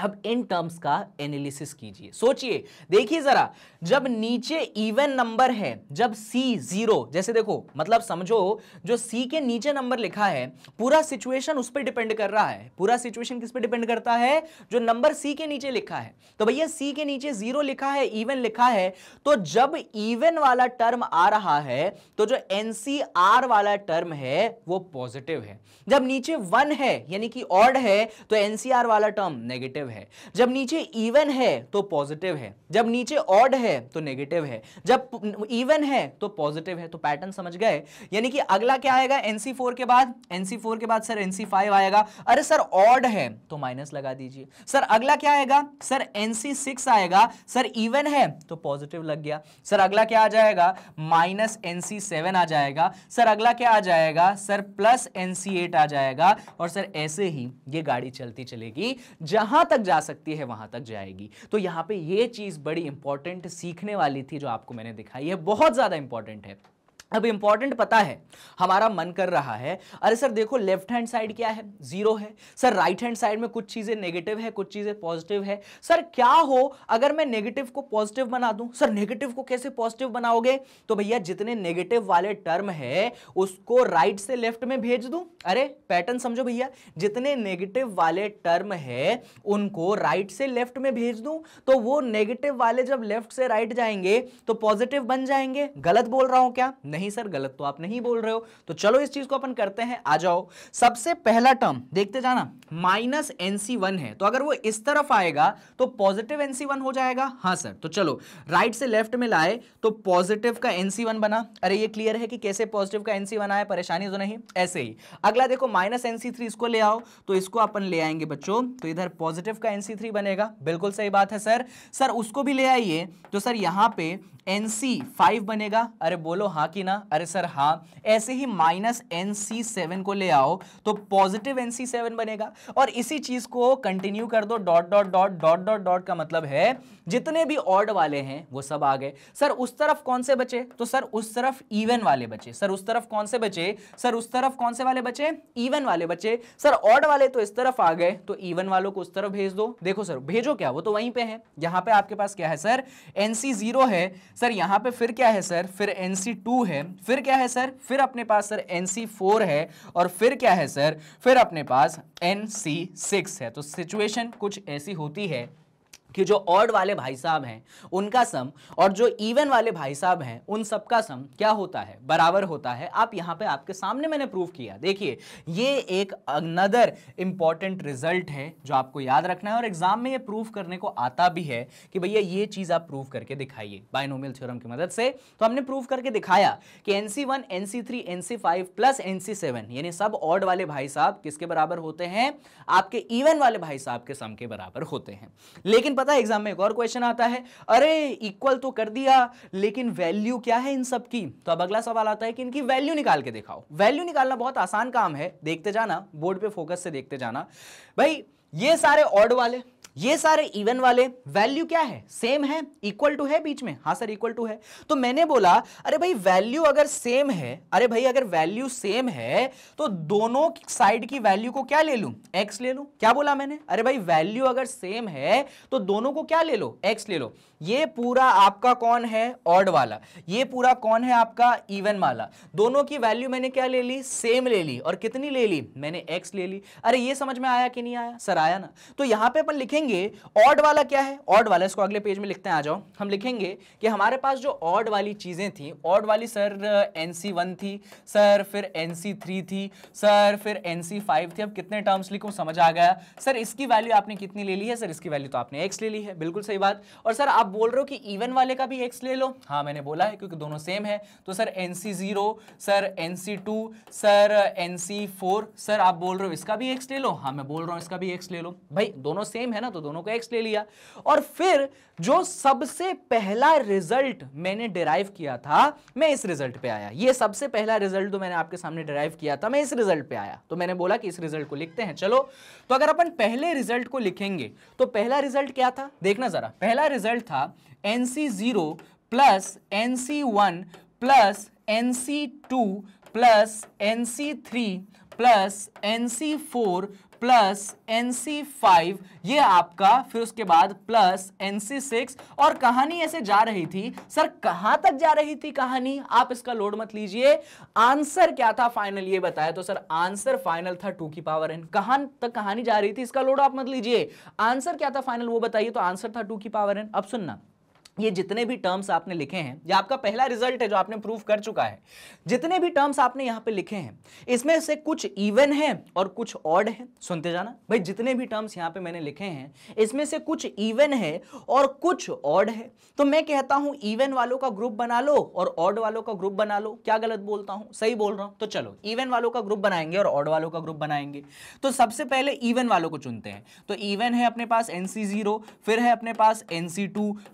अब इन टर्म्स का एनालिसिस कीजिए सोचिए देखिए जरा जब नीचे इवन नंबर है जब सी जीरो जैसे देखो मतलब समझो जो सी के नीचे नंबर लिखा है पूरा सिचुएशन उस पर डिपेंड कर रहा है पूरा सिचुएशन किस पे डिपेंड करता है जो नंबर सी के नीचे लिखा है तो भैया सी के नीचे जीरो लिखा है इवन लिखा है तो जब इवन वाला टर्म आ रहा है तो जो एनसीआर वाला टर्म है वो पॉजिटिव है जब नीचे वन है यानी कि ऑड है तो एनसीआर वाला टर्म नेगेटिव नेगेटिव है जब नीचे इवन है तो पॉजिटिव है जब नीचे ऑड है तो नेगेटिव है जब इवन है तो पॉजिटिव है तो पैटर्न समझ गए यानी कि अगला क्या आएगा एनसी फोर के बाद एनसी फोर के बाद सर एनसी फाइव आएगा अरे सर ऑड है तो माइनस लगा दीजिए सर अगला क्या आएगा सर एनसी सिक्स आएगा सर इवन है तो पॉजिटिव लग गया सर अगला क्या आ जाएगा माइनस एनसी सेवन आ जाएगा सर अगला क्या आ जाएगा सर प्लस एनसी एट आ जाएगा और सर ऐसे ही ये गाड़ी चलती चलेगी जहां तक जा सकती है वहां तक जाएगी तो यहां पे ये चीज़ बड़ी इंपॉर्टेंट सीखने वाली थी जो आपको मैंने दिखाई है बहुत ज़्यादा इंपॉर्टेंट है अब इंपॉर्टेंट पता है हमारा मन कर रहा है अरे सर देखो लेफ्ट हैंड साइड क्या है जीरो है सर राइट हैंड साइड में कुछ चीज़ें नेगेटिव है कुछ चीज़ें पॉजिटिव है सर क्या हो अगर मैं नेगेटिव को पॉजिटिव बना दूं सर नेगेटिव को कैसे पॉजिटिव बनाओगे तो भैया जितने नेगेटिव वाले टर्म है उसको राइट से लेफ्ट में भेज दू अरे पैटर्न समझो भैया जितने नेगेटिव वाले टर्म है उनको राइट से लेफ्ट में भेज दू तो वो नेगेटिव वाले जब लेफ्ट से राइट जाएंगे तो पॉजिटिव बन जाएंगे गलत बोल रहा हूं क्या नहीं नहीं सर गलत तो आप नहीं बोल रहे हो तो चलो इस चीज को अपन करते हैं आ जाओ सबसे पहला टर्म देखते जाना माइनस एनसी वन है तो अगर वो इस तरफ आएगा तो पॉजिटिव एनसी वन हो जाएगा हाँ सर तो चलो राइट से लेफ्ट में लाए तो पॉजिटिव का एनसी वन बना अरे ये क्लियर है कि कैसे पॉजिटिव का एनसी वन आया परेशानी तो नहीं ऐसे ही अगला देखो माइनस एनसी थ्री इसको ले आओ तो इसको अपन ले आएंगे बच्चों तो इधर पॉजिटिव का एनसी थ्री बनेगा बिल्कुल सही बात है सर सर उसको भी ले आइए तो सर यहाँ पे एनसी फाइव बनेगा अरे बोलो हाँ कि ना ना अरे सर हाँ ऐसे ही माइनस एन सी सेवन को ले आओ तो पॉजिटिव एन सी सेवन बनेगा और इसी चीज को कंटिन्यू कर दो dot dot dot dot dot dot का मतलब है जितने भी ऑर्ड वाले हैं वो सब आ गए सर उस तरफ कौन से बचे तो सर उस तरफ इवन वाले बचे सर उस तरफ कौन से बचे सर उस तरफ कौन से वाले बचे इवन वाले बचे सर ऑर्ड वाले तो इस तरफ आ गए तो इवन वालों को उस तरफ भेज दो देखो सर भेजो क्या वो तो वहीं पे है यहां पे आपके पास क्या है सर एनसी जीरो है सर यहां पे फिर क्या है सर फिर एनसी टू है है फिर क्या है सर फिर अपने पास सर एन है और फिर क्या है सर फिर अपने पास एन है तो सिचुएशन कुछ ऐसी होती है कि जो ऑड वाले भाई साहब हैं उनका सम और जो इवन वाले भाई साहब हैं उन सबका सम क्या होता है बराबर होता है आप यहाँ पे आपके सामने मैंने प्रूव किया देखिए ये एक अनदर इम्पॉर्टेंट रिजल्ट है जो आपको याद रखना है और एग्जाम में ये प्रूव करने को आता भी है कि भैया ये चीज़ आप प्रूव करके दिखाइए बायनोमिल थ्योरम की मदद से तो हमने प्रूव करके दिखाया कि N C one n C three n C five plus N C seven यानी सब ऑड वाले भाई साहब किसके बराबर होते हैं आपके इवन वाले भाई साहब के सम के बराबर होते हैं लेकिन पता है एग्जाम में एक और क्वेश्चन आता है अरे इक्वल तो कर दिया लेकिन वैल्यू क्या है इन सब की तो अब अगला सवाल आता है कि इनकी वैल्यू निकाल के दिखाओ वैल्यू निकालना बहुत आसान काम है देखते जाना बोर्ड पे फोकस से देखते जाना भाई ये सारे ऑड वाले ये सारे इवन वाले वैल्यू क्या है सेम है इक्वल टू है बीच में हाँ सर इक्वल टू है तो मैंने बोला अरे भाई वैल्यू अगर सेम है अरे भाई अगर वैल्यू सेम है तो दोनों साइड की वैल्यू को क्या ले लू एक्स ले लू क्या बोला मैंने अरे भाई वैल्यू अगर सेम है तो दोनों को क्या ले लो एक्स ले लो ये पूरा आपका कौन है ऑड वाला ये पूरा कौन है आपका इवन वाला दोनों की वैल्यू मैंने क्या ले ली सेम ले ली और कितनी ले ली मैंने एक्स ले ली अरे ये समझ में आया कि नहीं आया सर आया ना तो यहाँ पे अपन लिखेंगे ऑड वाला क्या है ऑड वाला इसको अगले पेज में लिखते हैं आ जाओ हम लिखेंगे कि हमारे पास जो ऑड वाली चीज़ें थी ऑड वाली सर एन सी वन थी सर फिर एन सी थ्री थी सर फिर एन सी फाइव थी अब कितने टर्म्स लिखो समझ आ गया सर इसकी वैल्यू आपने कितनी ले ली है सर इसकी वैल्यू तो आपने एक्स ले ली है बिल्कुल सही बात और सर आप बोल रहे हो कि इवन वाले का भी एक्स ले लो हाँ मैंने बोला है क्योंकि दोनों सेम है तो sir N C zero sir N C two sir N C four sir आप बोल रहे हो इसका भी एक्स ले लो हाँ मैं बोल रहा हूँ इसका भी एक्स ले लो भाई दोनों सेम है ना तो दोनों का एक्स ले लिया और फिर जो सबसे पहला रिजल्ट मैंने डिराइव किया था मैं इस रिजल्ट पे आया ये सबसे पहला रिजल्ट तो मैंने आपके सामने डिराइव किया था मैं इस रिजल्ट पे आया तो मैंने बोला कि इस रिजल्ट को लिखते हैं चलो तो अगर अपन पहले रिजल्ट को लिखेंगे तो पहला रिजल्ट क्या था देखना जरा पहला रिजल्ट था n C zero plus N C one plus N C two plus N C three plus N C four plus N C five ये आपका फिर उसके बाद प्लस एन सी सिक्स और कहानी ऐसे जा रही थी सर कहां तक जा रही थी कहानी आप इसका लोड मत लीजिए आंसर क्या था फाइनल ये बताया तो सर आंसर फाइनल था टू की पावर एन कहां तक कहानी जा रही थी इसका लोड आप मत लीजिए आंसर क्या था फाइनल वो बताइए तो आंसर था टू की पावर एन अब सुनना ये जितने भी टर्म्स आपने लिखे हैं ये आपका पहला रिजल्ट है जो आपने प्रूव कर चुका है जितने भी टर्म्स आपने यहाँ पे लिखे हैं इसमें से कुछ इवन है और कुछ ऑड है सुनते जाना भाई जितने भी टर्म्स यहाँ पे मैंने लिखे हैं इसमें से कुछ इवन है और कुछ ऑड है तो मैं कहता हूँ इवन वालों का ग्रुप बना लो और ऑड वालों का ग्रुप बना लो क्या गलत बोलता हूँ सही बोल रहा हूँ तो चलो इवन वालों का ग्रुप बनाएंगे और ऑड वालों का ग्रुप बनाएंगे तो सबसे पहले इवन वालों को चुनते हैं तो इवन है अपने पास एन फिर है अपने पास एनसी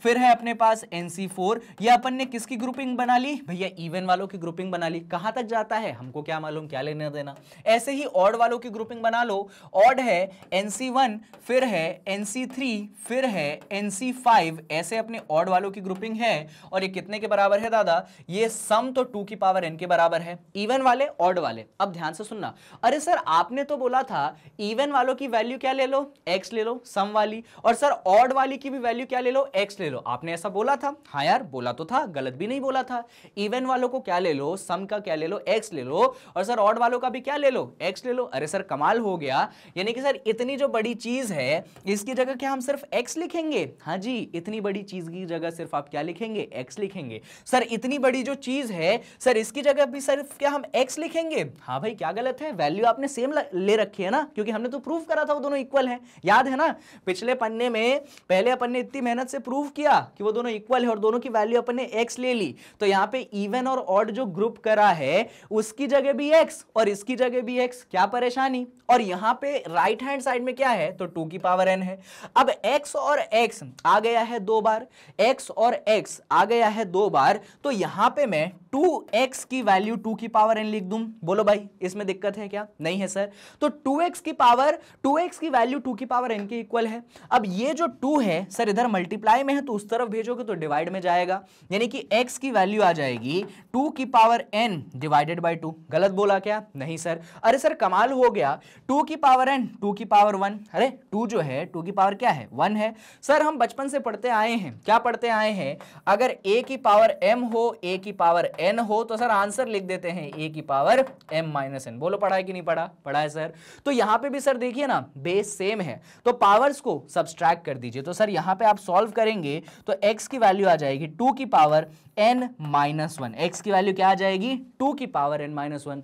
फिर है अपने अपने पास NC4 या अपन ने किसकी ग्रुपिंग बना ली भैया इवन वालों की ग्रुपिंग बना ली कहां तक जाता है हमको क्या मालूम क्या लेना देना ऐसे ही ऑड वालों की ग्रुपिंग बना लो ऑड है NC1 फिर है NC3 फिर है NC5 ऐसे अपने ऑड वालों की ग्रुपिंग है और ये कितने के बराबर है दादा ये सम तो टू की पावर एन के बराबर है इवन वाले ऑड वाले अब ध्यान से सुनना अरे सर आपने तो बोला था इवन वालों की वैल्यू क्या ले लो एक्स ले लो सम वाली और सर ऑड वाली की भी वैल्यू क्या ले लो एक्स ले लो आपने ऐसा बोला था हाँ यार बोला तो था गलत भी नहीं बोला था इवन वालों को क्या ले लो सम का क्या ले लो एक्स ले लो और सर ऑड वालों का भी क्या ले लो एक्स ले लो अरे सर कमाल हो गया यानी कि सर इतनी जो बड़ी चीज़ है इसकी जगह क्या हम सिर्फ एक्स लिखेंगे हाँ जी इतनी बड़ी चीज़ की जगह सिर्फ आप क्या लिखेंगे एक्स लिखेंगे सर इतनी बड़ी जो चीज़ है सर इसकी जगह भी सिर्फ क्या हम एक्स लिखेंगे हाँ भाई क्या गलत है वैल्यू आपने सेम ले रखी है ना क्योंकि हमने तो प्रूफ करा था वो दोनों इक्वल है याद है ना पिछले पन्ने में पहले अपन ने इतनी मेहनत से प्रूफ किया कि वो दोनों इक्वल है और दोनों की वैल्यू अपन ने एक्स ले ली तो यहाँ पे इवन और ऑड जो ग्रुप करा है उसकी जगह भी एक्स और इसकी जगह भी एक्स क्या परेशानी और यहाँ पे राइट हैंड साइड में क्या है तो टू की पावर एन है अब एक्स और एक्स आ गया है दो बार एक्स और एक्स आ गया है दो बार तो यहाँ पे मैं टू एक्स की वैल्यू टू की पावर एन लिख दू बोलो भाई इसमें दिक्कत है क्या नहीं है सर तो टू एक्स की पावर टू एक्स की वैल्यू टू की पावर एन के इक्वल है अब ये जो टू है सर इधर मल्टीप्लाई में है तो उस तरफ भेजोगे तो डिवाइड में जाएगा यानी कि एक्स की वैल्यू आ जाएगी टू की power n divided by two गलत बोला क्या नहीं सर अरे सर कमाल हो गया टू की पावर एन टू की पावर वन अरे टू जो है टू की पावर क्या है वन है सर हम बचपन से पढ़ते आए हैं क्या पढ़ते आए हैं अगर ए की पावर एम हो ए की पावर एन हो तो सर आंसर लिख देते हैं ए की पावर एम माइनस एन बोलो पढ़ा है कि नहीं पढ़ा पढ़ा है सर तो यहां पे भी सर देखिए ना बेस सेम है तो पावर्स को सब्सट्रैक्ट कर दीजिए तो सर यहां पे आप सॉल्व करेंगे तो एक्स की वैल्यू आ जाएगी टू की power N minus one x की वैल्यू क्या आ जाएगी टू की पावर एन माइनस वन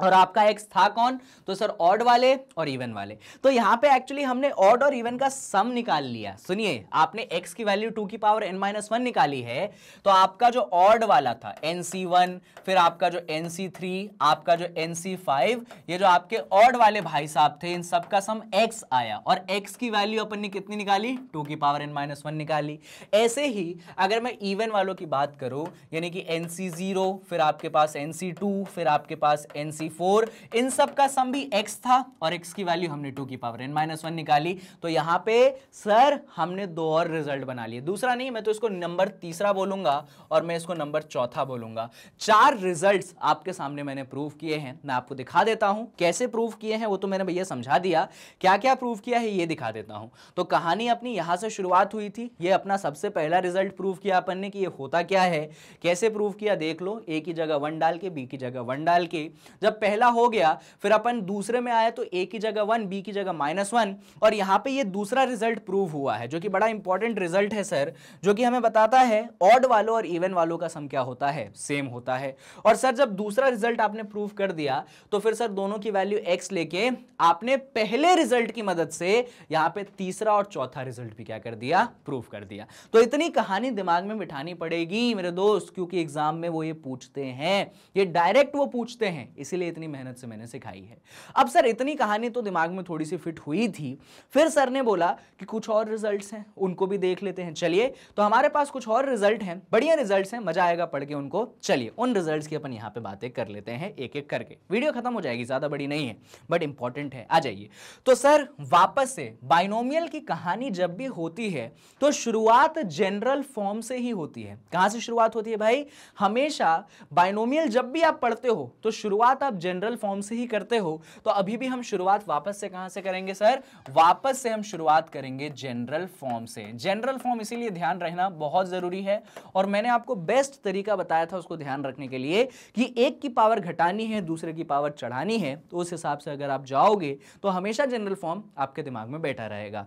और आपका एक्स था कौन तो सर ऑड वाले और इवन वाले तो यहाँ पे एक्चुअली हमने ऑड और इवन का सम निकाल लिया सुनिए आपने एक्स की वैल्यू टू की पावर एन माइनस वन निकाली है तो आपका जो ऑड वाला था एन सी वन फिर आपका जो एन सी थ्री आपका जो एन सी फाइव ये जो आपके ऑड वाले भाई साहब थे इन सब का सम एक्स आया और एक्स की वैल्यू अपन ने कितनी निकाली टू की पावर एन माइनस वन निकाली ऐसे ही अगर मैं इवन वालों की बात करूँ यानी कि एन सी जीरो फिर आपके पास एन सी टू फिर आपके पास एन सी बाई फोर इन सब का सम भी x था और x की वैल्यू हमने टू की पावर एन माइनस वन निकाली तो यहां पे सर हमने दो और रिजल्ट बना लिए दूसरा नहीं मैं तो इसको नंबर तीसरा बोलूंगा और मैं इसको नंबर चौथा बोलूंगा चार रिजल्ट आपके सामने मैंने प्रूव किए हैं मैं आपको दिखा देता हूं कैसे प्रूव किए हैं वो तो मैंने भैया समझा दिया क्या क्या प्रूव किया है ये दिखा देता हूं तो कहानी अपनी यहां से शुरुआत हुई थी ये अपना सबसे पहला रिजल्ट प्रूव किया अपन ने कि ये होता क्या है कैसे प्रूव किया देख लो ए की जगह वन डाल के बी की जगह वन डाल के जब पहला हो गया फिर अपन दूसरे में आया तो ए की जगह वन बी की जगह माइनस वन और यहाँ पे ये दूसरा रिजल्ट प्रूव हुआ है जो कि बड़ा इंपॉर्टेंट रिजल्ट है सर जो कि हमें बताता है ऑड वालों और इवन वालों का सम क्या होता है सेम होता है और सर जब दूसरा रिजल्ट आपने प्रूव कर दिया तो फिर सर दोनों की वैल्यू एक्स लेके आपने पहले रिजल्ट की मदद से यहाँ पे तीसरा और चौथा रिजल्ट भी क्या कर दिया प्रूव कर दिया तो इतनी कहानी दिमाग में बिठानी पड़ेगी मेरे दोस्त क्योंकि एग्जाम में वो ये पूछते हैं ये डायरेक्ट वो पूछते हैं इसीलिए इतनी मेहनत से मैंने सिखाई है अब सर इतनी कहानी तो दिमाग में थोड़ी सी फिट हुई थी फिर सर ने बोला कि कुछ और रिजल्ट हैं उनको भी देख लेते हैं चलिए तो हमारे पास कुछ और रिजल्ट हैं बढ़िया रिजल्ट हैं मजा आएगा पढ़ के उनको चलिए उन रिजल्ट की अपन यहाँ पे बातें कर लेते हैं एक एक करके वीडियो खत्म हो जाएगी ज्यादा बड़ी नहीं है बट इंपॉर्टेंट है आ जाइए तो सर वापस से बाइनोमियल की कहानी जब भी होती है तो शुरुआत जनरल फॉर्म से ही होती है कहां से शुरुआत होती है भाई हमेशा बाइनोमियल जब भी आप पढ़ते हो तो शुरुआत आप जनरल फॉर्म से ही करते हो तो अभी भी हम शुरुआत वापस से कहां से करेंगे सर वापस से हम शुरुआत करेंगे जनरल फॉर्म से जनरल फॉर्म इसीलिए ध्यान रहना बहुत जरूरी है और मैंने आपको बेस्ट तरीका बताया था उसको ध्यान रखने के लिए कि एक की पावर घटानी है दूसरे की पावर चढ़ानी है तो उस हिसाब से अगर आप जाओगे तो हमेशा जनरल फॉर्म आपके दिमाग में बैठा रहेगा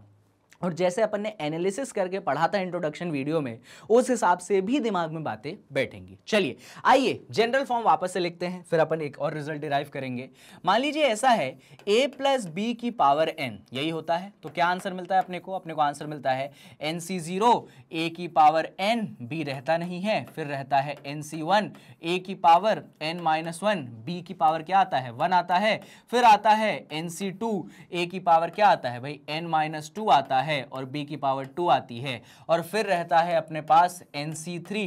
और जैसे अपन ने एनालिसिस करके पढ़ा था इंट्रोडक्शन वीडियो में उस हिसाब से भी दिमाग में बातें बैठेंगी चलिए आइए जनरल फॉर्म वापस से लिखते हैं फिर अपन एक और रिजल्ट डिराइव करेंगे मान लीजिए ऐसा है ए प्लस बी की पावर एन यही होता है तो क्या आंसर मिलता है अपने को अपने को आंसर मिलता है एन सी जीरो ए की पावर एन बी रहता नहीं है फिर रहता है एन सी वन ए की power N minus one b की पावर क्या आता है वन आता है फिर आता है एन सी टू ए की पावर क्या आता है भाई एन माइनस टू आता है है और b की पावर टू आती है और फिर रहता है अपने पास एन सी थ्री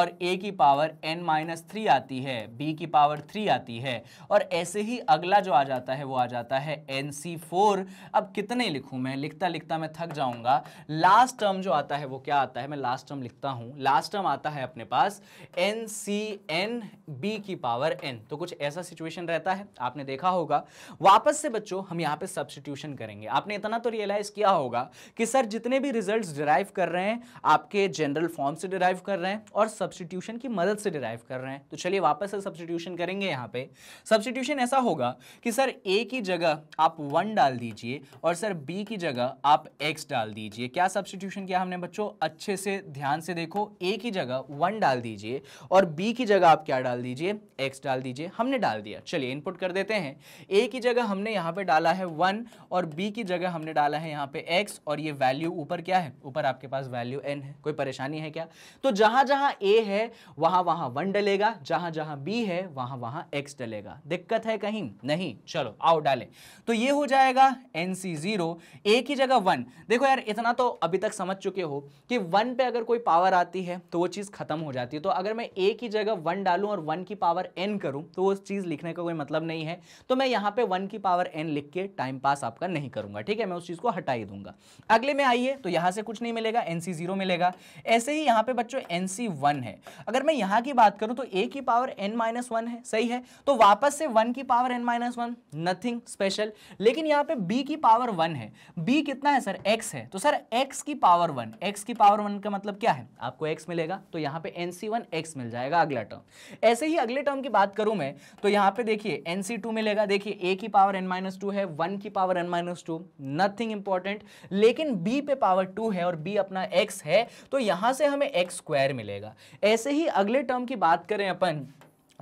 और a की पावर एन माइनस थ्री आती है b की पावर थ्री आती है और ऐसे ही अगला जो आ जाता है वो आ जाता है एन सी फोर अब कितने लिखूँ मैं लिखता लिखता मैं थक जाऊँगा लास्ट टर्म जो आता है वो क्या आता है मैं लास्ट टर्म लिखता हूँ लास्ट टर्म आता है अपने पास एन सी एन बी की पावर एन तो कुछ ऐसा सिचुएशन रहता है आपने देखा होगा वापस से बच्चों हम यहाँ पे सब्सटीट्यूशन करेंगे आपने इतना तो रियलाइज़ किया होगा कि सर जितने भी रिजल्ट डिराइव कर रहे हैं आपके जनरल फॉर्म से डिराइव कर रहे हैं और सब्सटीट्यूशन की मदद से डिराइव कर रहे हैं तो चलिए वापस से सब्सटीट्यूशन करेंगे यहाँ पे सब्सटीट्यूशन ऐसा होगा कि सर ए की जगह आप वन डाल दीजिए और सर बी की जगह आप एक्स डाल दीजिए क्या सब्सटीट्यूशन किया हमने बच्चों अच्छे से ध्यान से देखो ए की जगह वन डाल दीजिए और बी की जगह आप क्या डाल दीजिए एक्स डाल दीजिए हमने डाल दिया चलिए इनपुट कर देते हैं ए की जगह हमने यहाँ पे डाला है वन और बी की जगह हमने डाला है यहाँ पे एक्स और और ये वैल्यू ऊपर क्या है ऊपर आपके पास वैल्यू एन है कोई परेशानी है क्या तो जहां जहां ए है वहां वहां वन डलेगा जहां जहां बी है वहां वहां एक्स डलेगा दिक्कत है कहीं नहीं चलो आओ डालें तो ये हो जाएगा एन सी जीरो एक ही जगह वन देखो यार इतना तो अभी तक समझ चुके हो कि वन पे अगर कोई पावर आती है तो वो चीज़ खत्म हो जाती है तो अगर मैं एक ही जगह वन डालू और वन की पावर एन करूं तो वो चीज़ लिखने का कोई मतलब नहीं है तो मैं यहां पे वन की पावर एन लिख के टाइम पास आपका नहीं करूंगा ठीक है मैं उस चीज़ को हटाई दूंगा अगले में आइए तो यहां से कुछ नहीं मिलेगा एनसी जीरो मिलेगा ऐसे ही यहां पे बच्चों एनसी वन है अगर मैं यहां की बात करूं तो ए की पावर एन माइनस वन है सही है तो वापस से वन की power N minus one nothing special लेकिन यहां पे बी की पावर वन है बी कितना है सर एक्स है तो सर एक्स की पावर वन एक्स की पावर वन का मतलब क्या है आपको एक्स मिलेगा तो यहां पर एनसी वन एक्स मिल जाएगा अगला टर्म ऐसे ही अगले टर्म की बात करूं मैं तो यहां पर देखिए एनसी टू मिलेगा देखिए ए की पावर एन माइनस टू है वन की power N minus two nothing important लेकिन लेकिन b पे पावर टू है और b अपना x है तो यहां से हमें एक्स स्क्वायर मिलेगा ऐसे ही अगले टर्म की बात करें अपन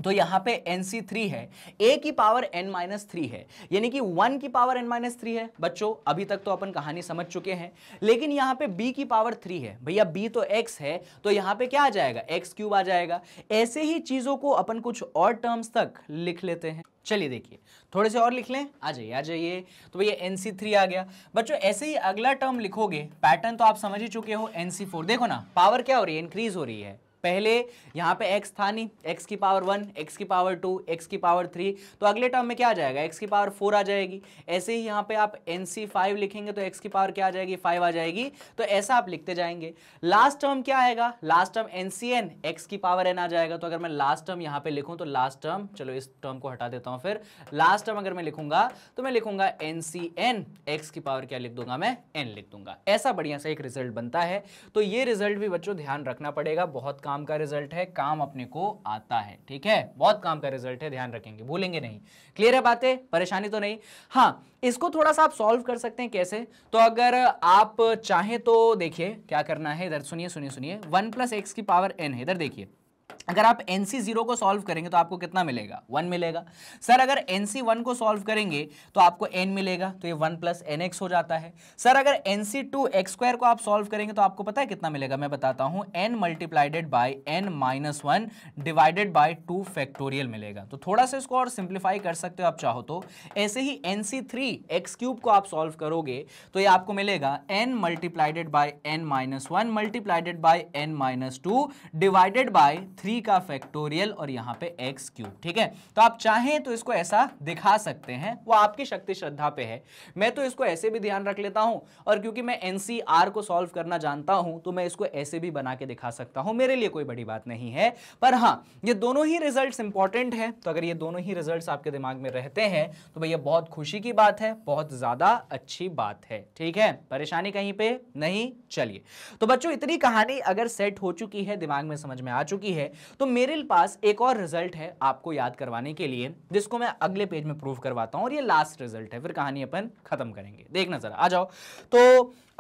तो यहाँ पे एन सी थ्री है a की पावर n माइनस थ्री है यानी कि वन की पावर n माइनस थ्री है बच्चों अभी तक तो अपन कहानी समझ चुके हैं लेकिन यहाँ पे b की पावर थ्री है भैया b तो x है तो यहाँ पे क्या आ जाएगा एक्स क्यूब आ जाएगा ऐसे ही चीज़ों को अपन कुछ और टर्म्स तक लिख लेते हैं चलिए देखिए थोड़े से और लिख लें आ जाइए आ जाइए तो भैया एन सी थ्री आ गया बच्चों ऐसे ही अगला टर्म लिखोगे पैटर्न तो आप समझ ही चुके हो एन सी फोर देखो ना पावर क्या हो रही है इंक्रीज हो रही है पहले यहाँ पे x था नहीं x की पावर वन x की पावर टू x की पावर थ्री तो अगले टर्म में क्या आ जाएगा x की पावर फोर आ जाएगी ऐसे ही यहाँ पे आप एन सी फाइव लिखेंगे तो x की पावर क्या आ जाएगी फाइव आ जाएगी तो ऐसा आप लिखते जाएंगे लास्ट टर्म क्या आएगा last term N C n x की पावर एन आ जाएगा तो अगर मैं लास्ट टर्म यहाँ पे लिखूँ तो लास्ट टर्म चलो इस टर्म को हटा देता हूँ फिर लास्ट टर्म अगर मैं लिखूंगा तो मैं लिखूंगा एन सी एन एक्स की पावर क्या लिख दूंगा मैं एन लिख दूंगा ऐसा बढ़िया सा एक रिजल्ट बनता है तो ये रिजल्ट भी बच्चों ध्यान रखना पड़ेगा बहुत काम काम का रिजल्ट है काम अपने को आता है ठीक है बहुत काम का रिजल्ट है ध्यान रखेंगे भूलेंगे नहीं क्लियर है बातें परेशानी तो नहीं हाँ इसको थोड़ा सा आप सॉल्व कर सकते हैं कैसे तो अगर आप चाहें तो देखिए क्या करना है इधर सुनिए सुनिए सुनिए वन प्लस एक्स की पावर एन है इधर देखिए अगर आप एन सी जीरो को सॉल्व करेंगे तो आपको कितना मिलेगा वन मिलेगा सर अगर एन सी वन को सॉल्व करेंगे तो आपको एन मिलेगा तो ये वन प्लस एन एक्स हो जाता है सर अगर n C two x square को आप सॉल्व करेंगे तो आपको पता है कितना मिलेगा मैं बताता हूँ n multiplied by N minus one divided by two factorial मिलेगा तो थोड़ा सा इसको और सिंप्लीफाई कर सकते हो आप चाहो तो ऐसे ही n C three x cube को आप सॉल्व करोगे तो ये आपको मिलेगा n multiplied by N minus one multiplied by N minus two divided by three का फैक्टोरियल और यहाँ पे एक्स क्यूब ठीक है तो आप चाहें तो इसको ऐसा दिखा सकते हैं वो आपकी शक्ति श्रद्धा पे है मैं तो इसको ऐसे भी ध्यान रख लेता हूँ और क्योंकि मैं एन को सॉल्व करना जानता हूँ तो मैं इसको ऐसे भी बना के दिखा सकता हूँ मेरे लिए कोई बड़ी बात नहीं है पर हाँ ये दोनों ही रिजल्ट इंपॉर्टेंट है तो अगर ये दोनों ही रिजल्ट आपके दिमाग में रहते हैं तो भैया बहुत खुशी की बात है बहुत ज़्यादा अच्छी बात है ठीक है परेशानी कहीं पर नहीं चलिए तो बच्चों इतनी कहानी अगर सेट हो चुकी है दिमाग में समझ में आ चुकी है है तो मेरे पास एक और रिजल्ट है आपको याद करवाने के लिए जिसको मैं अगले पेज में प्रूव करवाता हूँ और ये लास्ट रिजल्ट है फिर कहानी अपन खत्म करेंगे देखना जरा आ जाओ तो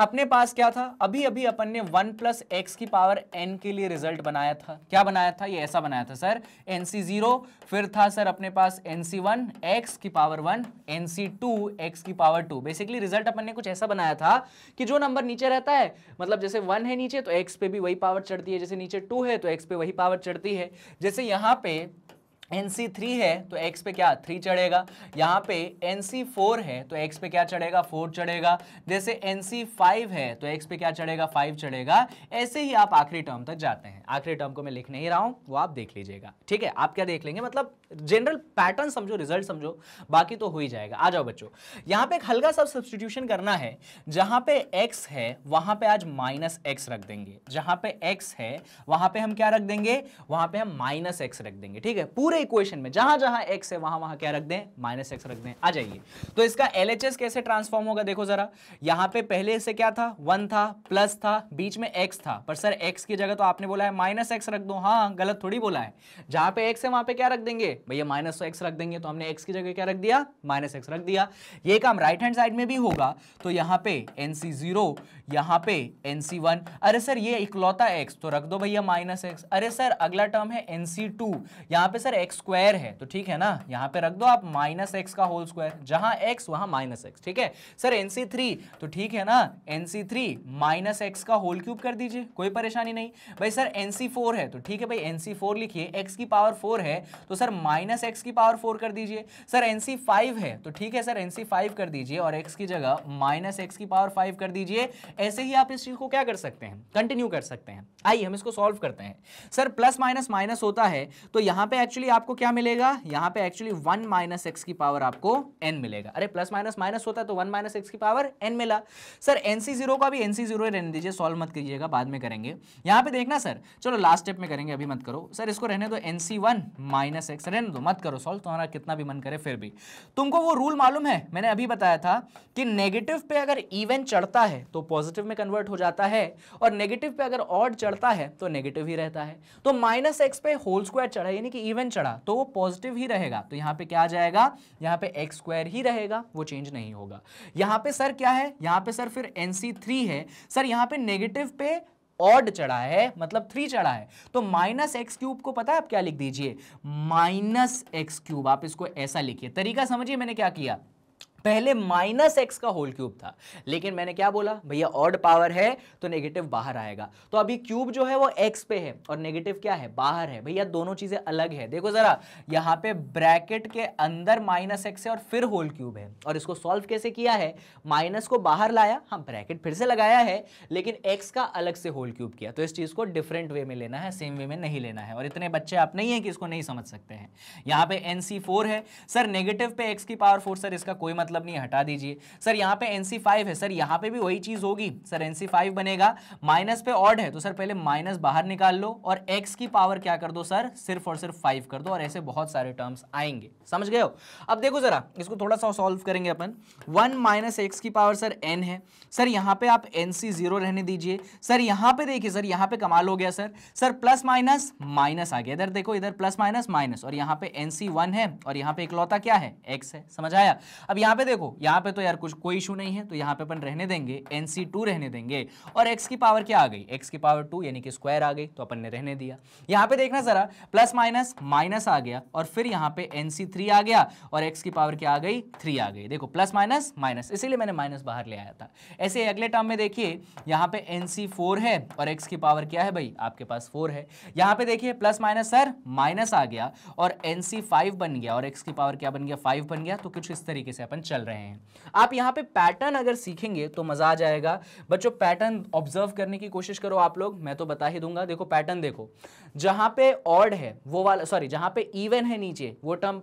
अपने पास क्या था अभी अभी अपन ने वन प्लस एक्स की पावर एन के लिए रिजल्ट बनाया था क्या बनाया था ये ऐसा बनाया था सर एन सी जीरो फिर था सर अपने पास एन सी वन एक्स की power one n C two x की पावर टू बेसिकली रिजल्ट अपन ने कुछ ऐसा बनाया था कि जो नंबर नीचे रहता है मतलब जैसे वन है नीचे तो एक्स पे भी वही पावर चढ़ती है जैसे नीचे टू है तो एक्स पे वही पावर चढ़ती है जैसे यहाँ पे एन सी थ्री है तो एक्स पे क्या थ्री चढ़ेगा यहाँ पे एन सी फोर है तो एक्स पे क्या चढ़ेगा फोर चढ़ेगा जैसे एन सी फाइव है तो एक्स पे क्या चढ़ेगा फाइव चढ़ेगा ऐसे ही आप आखिरी टर्म तक जाते हैं आखिरी टर्म को मैं लिख नहीं रहा हूँ वो आप देख लीजिएगा ठीक है आप क्या देख लेंगे मतलब जनरल पैटर्न समझो रिजल्ट समझो बाकी तो हो ही जाएगा आ जाओ बच्चों यहां पे एक हल्का सा सब्सटीट्यूशन करना है जहां पे x है वहां पे आज माइनस एक्स रख देंगे जहां पे x है वहां पे हम क्या रख देंगे वहां पे हम माइनस एक्स रख देंगे ठीक है पूरे इक्वेशन में जहां जहां एक्स है वहां वहां क्या रख दें माइनस एक्स रख दें आ जाइए तो इसका एल कैसे ट्रांसफॉर्म होगा देखो ज़रा यहां पर पहले से क्या था वन था प्लस था बीच में एक्स था पर सर एक्स की जगह तो आपने बोला है माइनस एक्स रख दो हाँ गलत थोड़ी बोला है जहां पे एक्स है वहां पर क्या रख देंगे भैया माइनस एक्स तो रख देंगे तो हमने एक्स की जगह क्या रख दिया माइनस एक्स रख दिया ये काम राइट हैंड साइड में भी होगा तो यहाँ पे एन सी जीरो यहाँ पे एन सी वन अरे सर ये इकलौता एक्स तो रख दो भैया माइनस एक्स अरे सर अगला टर्म है एन सी टू यहाँ पे सर एक्स स्क्वायर है तो ठीक है ना यहाँ पे रख दो आप माइनस एक्स का होल स्क्वायर जहाँ एक्स वहाँ माइनस एक्स ठीक है सर एन सी थ्री तो ठीक है ना N C three minus X का होल क्यूब कर दीजिए कोई परेशानी नहीं भाई सर एन सी फोर है तो ठीक है भाई एन सी फोर लिखिए एक्स की पावर फोर है तो सर माइनस एक्स की पावर फोर कर दीजिए सर एन सी फाइव है तो ठीक है सर एन सी फाइव कर दीजिए और एक्स की जगह माइनस एक्स की पावर फाइव कर दीजिए ऐसे ही आप इस चीज़ को क्या कर सकते हैं कंटिन्यू कर सकते हैं आइए हम इसको सॉल्व करते हैं सर प्लस माइनस माइनस होता है तो यहाँ पे एक्चुअली आपको क्या मिलेगा यहाँ पे एक्चुअली वन माइनस एक्स की पावर आपको एन मिलेगा अरे प्लस माइनस माइनस होता है तो वन माइनस एक्स की पावर एन मिला सर एन सी जीरो का भी एन सी जीरो रहने दीजिए सॉल्व मत कीजिएगा बाद में करेंगे यहाँ पे देखना सर चलो लास्ट स्टेप में करेंगे अभी मत करो सर इसको रहने दो N C one minus X रहने दो तो मत करो सॉल्व तुम्हारा कितना भी मन करे फिर भी तुमको वो रूल मालूम है मैंने अभी बताया था कि नेगेटिव पे अगर इवन चढ़ता है तो पॉजिटिव में कन्वर्ट हो जाता है और नेगेटिव पे अगर ऑड चढ़ता है तो नेगेटिव ही रहता है तो माइनस एक्स पे होल स्क्वायर चढ़ा यानी कि इवन चढ़ा तो वो पॉजिटिव ही रहेगा तो यहाँ पे क्या आ जाएगा यहाँ पे एक्स स्क्वायर ही रहेगा वो चेंज नहीं होगा यहाँ पे सर क्या है यहाँ पे सर फिर एन है सर यहाँ पे नेगेटिव पे ऑड चढ़ा है मतलब थ्री चढ़ा है तो माइनस एक्स क्यूब को पता है आप क्या लिख दीजिए माइनस एक्स क्यूब आप इसको ऐसा लिखिए तरीका समझिए मैंने क्या किया पहले माइनस एक्स का होल क्यूब था लेकिन मैंने क्या बोला भैया ऑड पावर है तो नेगेटिव बाहर आएगा तो अभी क्यूब जो है वो एक्स पे है और नेगेटिव क्या है बाहर है भैया दोनों चीजें अलग है देखो जरा यहाँ पे ब्रैकेट के अंदर माइनस एक्स है और फिर होल क्यूब है और इसको सॉल्व कैसे किया है माइनस को बाहर लाया हम हाँ, ब्रैकेट फिर से लगाया है लेकिन एक्स का अलग से होल क्यूब किया तो इस चीज को डिफरेंट वे में लेना है सेम वे में नहीं लेना है और इतने बच्चे आप नहीं है कि इसको नहीं समझ सकते हैं यहाँ पे एनसी है सर नेगेटिव पे एक्स की पावर फोर सर इसका कोई मतलब मतलब नहीं हटा दीजिए सर यहाँ पे एन है सर यहाँ पे भी वही चीज़ होगी सर एन बनेगा माइनस पे ऑड है तो सर पहले माइनस बाहर निकाल लो और एक्स की पावर क्या कर दो सर सिर्फ और सिर्फ फाइव कर दो और ऐसे बहुत सारे टर्म्स आएंगे समझ गए हो अब देखो जरा इसको थोड़ा सा सॉल्व करेंगे अपन वन माइनस एक्स की पावर सर एन है सर यहाँ पे आप एन सी जीरो रहने दीजिए सर यहाँ पे देखिए सर यहाँ पे कमाल हो गया sir sir plus minus minus आ गया इधर देखो इधर प्लस माइनस माइनस और यहाँ पे एन सी वन है और यहाँ पे इकलौता क्या है एक्स है समझ आया अब यहाँ पे पे देखो यहाँ पे तो यार कुछ कोई इशू नहीं है तो यहाँ पे अपन रहने देंगे एन सी टू रहने देंगे और एक्स की पावर क्या आ गई एक्स की पावर टू यानी कि स्क्वायर आ गई तो अपन ने रहने दिया यहाँ पे देखना जरा प्लस माइनस माइनस आ गया और फिर यहाँ पे एन सी थ्री आ गया और एक्स की पावर क्या आ गई थ्री आ गई देखो प्लस माइनस माइनस इसीलिए मैंने माइनस बाहर ले आया था ऐसे अगले टर्म में देखिए यहाँ पे एन सी फोर है और एक्स की पावर क्या है भाई आपके पास फोर है यहाँ पे देखिए प्लस माइनस सर माइनस आ गया और एन सी फाइव बन गया और एक्स की पावर क्या बन गया फाइव बन गया तो कुछ इस तरीके से अपन चल चल रहे हैं आप यहाँ पे पैटर्न अगर सीखेंगे तो मज़ा आ जाएगा बच्चों पैटर्न ऑब्जर्व करने की कोशिश करो आप लोग मैं तो बता ही दूंगा देखो पैटर्न देखो जहाँ पे ऑड है वो वाला सॉरी जहाँ पे इवन है नीचे वो टर्म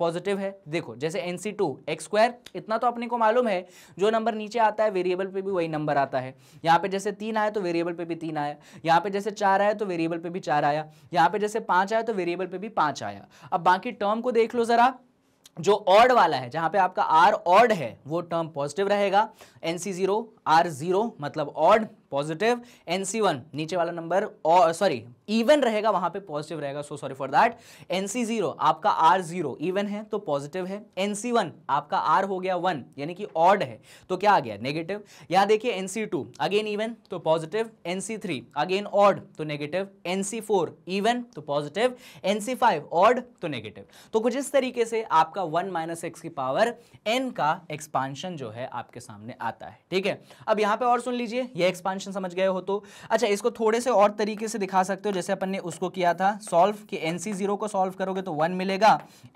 पॉजिटिव है देखो जैसे N C two x square इतना तो अपने को मालूम है जो नंबर नीचे आता है वेरिएबल पे भी वही नंबर आता है यहाँ पे जैसे तीन आया तो वेरिएबल पे भी तीन आया यहाँ पे जैसे चार आया तो वेरिएबल पे भी चार आया यहाँ पे जैसे पाँच आया तो वेरिएबल पे भी पाँच आया अब बाकी टर्म को देख लो ज़रा जो ऑड वाला है जहां पे आपका आर ऑड है वो टर्म पॉजिटिव रहेगा N C zero R zero मतलब ऑड पॉजिटिव वन नीचे वाला नंबर सॉरी इवन रहेगा वहां पे पॉजिटिव रहेगा so sorry for that zero आपका आर जीरो इवन है तो पॉजिटिव है वन आपका आर हो गया वन यानी कि ऑड है तो क्या आ गया नेगेटिव यहाँ देखिए टू अगेन इवन तो पॉजिटिव थ्री अगेन ऑड तो नेगेटिव फोर इवन तो पॉजिटिव फाइव ऑड तो नेगेटिव तो कुछ इस तरीके से आपका वन माइनस एक्स की पावर एन का एक्सपांशन जो है आपके सामने आता है ठीक है अब यहां पर और सुन लीजिए यह एक्सपांशन क्वेश्चन समझ गए हो तो अच्छा इसको थोड़े से और तरीके से दिखा सकते हो जैसे अपन ने उसको किया था सॉल्व कि एन सी जीरो को सॉल्व करोगे तो वन मिलेगा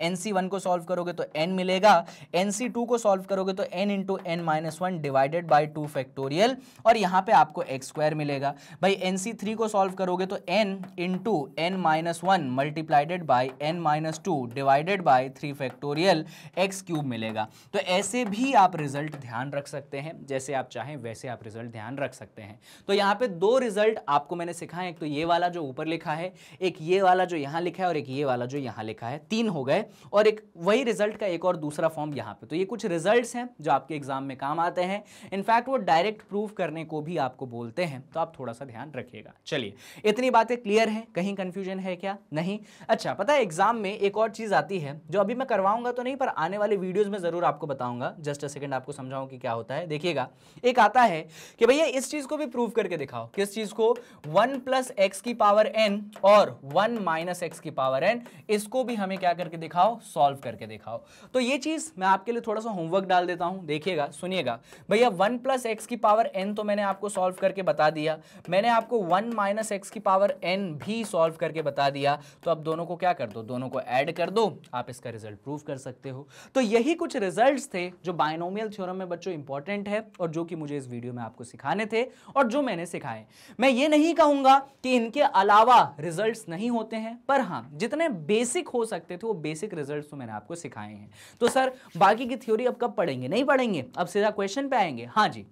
एन सी वन को सॉल्व करोगे तो एन मिलेगा एन सी टू को सॉल्व करोगे तो N into N minus one divided by two factorial और यहाँ पे आपको एक्स स्क्वायर मिलेगा भाई एन सी थ्री को सॉल्व करोगे तो N into N minus one multiplied by N minus two divided by three factorial X cube मिलेगा तो ऐसे भी आप रिजल्ट ध्यान रख सकते हैं जैसे आप चाहें वैसे आप रिजल्ट ध्यान रख सकते हैं तो यहाँ पे दो रिजल्ट आपको मैंने सिखाए एक तो ये वाला जो ऊपर लिखा है एक ये वाला जो यहाँ लिखा है और एक ये वाला जो यहाँ लिखा है तीन हो गए और एक वही रिजल्ट का एक और दूसरा फॉर्म यहाँ पे तो ये कुछ रिजल्ट हैं जो आपके एग्जाम में काम आते हैं इनफैक्ट वो डायरेक्ट प्रूफ करने को भी आपको बोलते हैं तो आप थोड़ा सा ध्यान रखिएगा चलिए इतनी बातें क्लियर हैं कहीं कन्फ्यूजन है क्या नहीं अच्छा पता है एग्जाम में एक और चीज़ आती है जो अभी मैं करवाऊंगा तो नहीं पर आने वाले वीडियोज में ज़रूर आपको बताऊंगा जस्ट अ सेकंड आपको समझाऊं कि क्या होता है देखिएगा एक आता है कि भैया इस चीज़ को भी प्रूव करके दिखाओ किस चीज को वन प्लस एक्स की पावर एन और वन माइनस एक्स की पावर एन इसको भी हमें क्या करके दिखाओ सॉल्व करके दिखाओ तो ये चीज मैं आपके लिए थोड़ा सा होमवर्क डाल देता हूं देखिएगा सुनिएगा भैया वन प्लस एक्स की पावर एन तो मैंने आपको सॉल्व करके बता दिया मैंने आपको वन माइनस एक्स की पावर एन भी सॉल्व करके बता दिया तो अब दोनों को क्या कर दो दोनों को ऐड कर दो आप इसका रिजल्ट प्रूव कर सकते हो तो यही कुछ रिजल्ट थे जो बायनोमियल थ्योरम में बच्चों इंपॉर्टेंट है और जो कि मुझे इस वीडियो में आपको सिखाने थे और जो मैंने सिखाए मैं ये नहीं कहूंगा कि इनके अलावा रिजल्ट्स नहीं होते हैं पर हाँ जितने बेसिक हो सकते थे वो बेसिक रिजल्ट्स तो मैंने आपको सिखाए हैं तो सर बाकी की थ्योरी अब कब पढ़ेंगे नहीं पढ़ेंगे अब सीधा क्वेश्चन पे आएंगे हाँ जी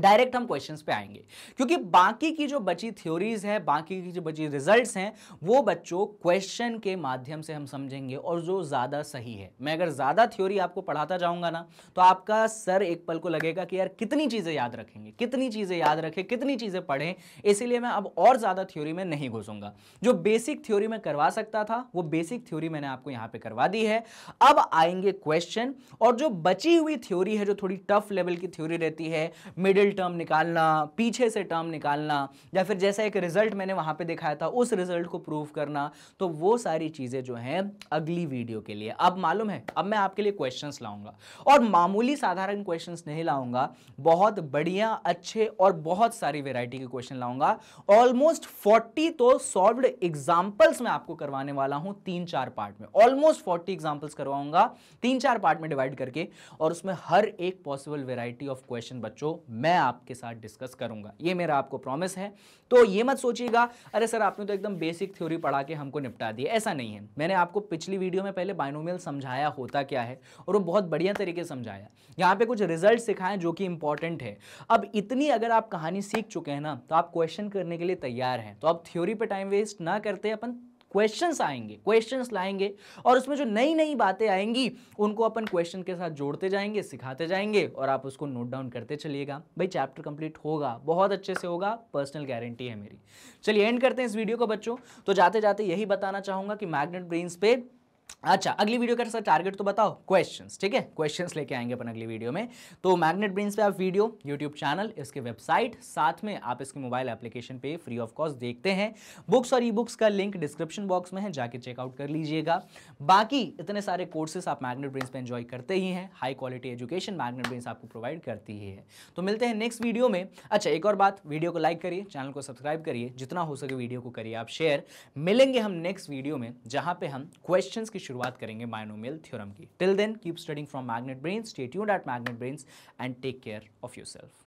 डायरेक्ट हम क्वेश्चंस पे आएंगे क्योंकि बाकी की जो बची थ्योरीज हैं बाकी की जो बची रिजल्ट्स हैं वो बच्चों क्वेश्चन के माध्यम से हम समझेंगे और जो ज़्यादा सही है मैं अगर ज़्यादा थ्योरी आपको पढ़ाता जाऊंगा ना तो आपका सर एक पल को लगेगा कि यार कितनी चीज़ें याद रखेंगे कितनी चीज़ें याद रखें कितनी चीज़ें पढ़ें इसीलिए मैं अब और ज़्यादा थ्योरी में नहीं घुसूंगा जो बेसिक थ्योरी में करवा सकता था वो बेसिक थ्योरी मैंने आपको यहाँ पर करवा दी है अब आएंगे क्वेश्चन और जो बची हुई थ्योरी है जो थोड़ी टफ लेवल की थ्योरी रहती है मिडिल मिडिल टर्म निकालना पीछे से टर्म निकालना या फिर जैसा एक रिजल्ट मैंने वहां पे दिखाया था उस रिजल्ट को प्रूव करना तो वो सारी चीज़ें जो हैं अगली वीडियो के लिए अब मालूम है अब मैं आपके लिए क्वेश्चंस लाऊंगा और मामूली साधारण क्वेश्चन नहीं लाऊंगा बहुत बढ़िया अच्छे और बहुत सारी वेराइटी के क्वेश्चन लाऊंगा ऑलमोस्ट फोर्टी तो सॉल्व एग्जाम्पल्स मैं आपको करवाने वाला हूं तीन चार पार्ट में ऑलमोस्ट फोर्टी एग्जाम्पल्स करवाऊंगा तीन चार पार्ट में डिवाइड करके और उसमें हर एक पॉसिबल वेराइटी ऑफ क्वेश्चन बच्चों मैं मैं आपके साथ डिस्कस करूंगा ये मेरा आपको प्रॉमिस है तो ये मत सोचिएगा अरे सर आपने तो एकदम बेसिक थ्योरी पढ़ा के हमको निपटा दिया ऐसा नहीं है मैंने आपको पिछली वीडियो में पहले बायनोमियल समझाया होता क्या है और वो बहुत बढ़िया तरीके से समझाया यहाँ पे कुछ रिजल्ट सिखाए जो कि इंपॉर्टेंट है अब इतनी अगर आप कहानी सीख चुके हैं ना तो आप क्वेश्चन करने के लिए तैयार हैं तो आप थ्योरी पर टाइम वेस्ट ना करते अपन क्वेश्चन आएंगे क्वेश्चन लाएंगे और उसमें जो नई नई बातें आएंगी उनको अपन क्वेश्चन के साथ जोड़ते जाएंगे सिखाते जाएंगे और आप उसको नोट डाउन करते चलिएगा भाई चैप्टर कंप्लीट होगा बहुत अच्छे से होगा पर्सनल गारंटी है मेरी चलिए एंड करते हैं इस वीडियो को बच्चों तो जाते जाते यही बताना चाहूंगा कि मैग्नेट ब्रेन्स पे अच्छा अगली वीडियो का सर टारगेट तो बताओ क्वेश्चंस ठीक है क्वेश्चंस लेके आएंगे अपन अगली वीडियो में तो मैग्नेट ब्रेन्स पे आप वीडियो यूट्यूब चैनल इसके वेबसाइट साथ में आप इसके मोबाइल एप्लीकेशन पे फ्री ऑफ कॉस्ट देखते हैं बुक्स और ई बुक्स का लिंक डिस्क्रिप्शन बॉक्स में है जाके चेकआउट कर लीजिएगा बाकी इतने सारे कोर्सेस आप मैग्नेट ब्रेन्स पर एन्जॉय करते ही हैं high quality education Magnet Brains आपको प्रोवाइड करती ही है तो मिलते हैं नेक्स्ट वीडियो में अच्छा एक और बात वीडियो को लाइक करिए चैनल को सब्सक्राइब करिए जितना हो सके वीडियो को करिए आप शेयर मिलेंगे हम नेक्स्ट वीडियो में जहाँ पे हम क्वेश्चन की की शुरुआत करेंगे माइनोमियल थ्योरम की till then keep studying from Magnet Brain state at Magnet Brains and take care of your self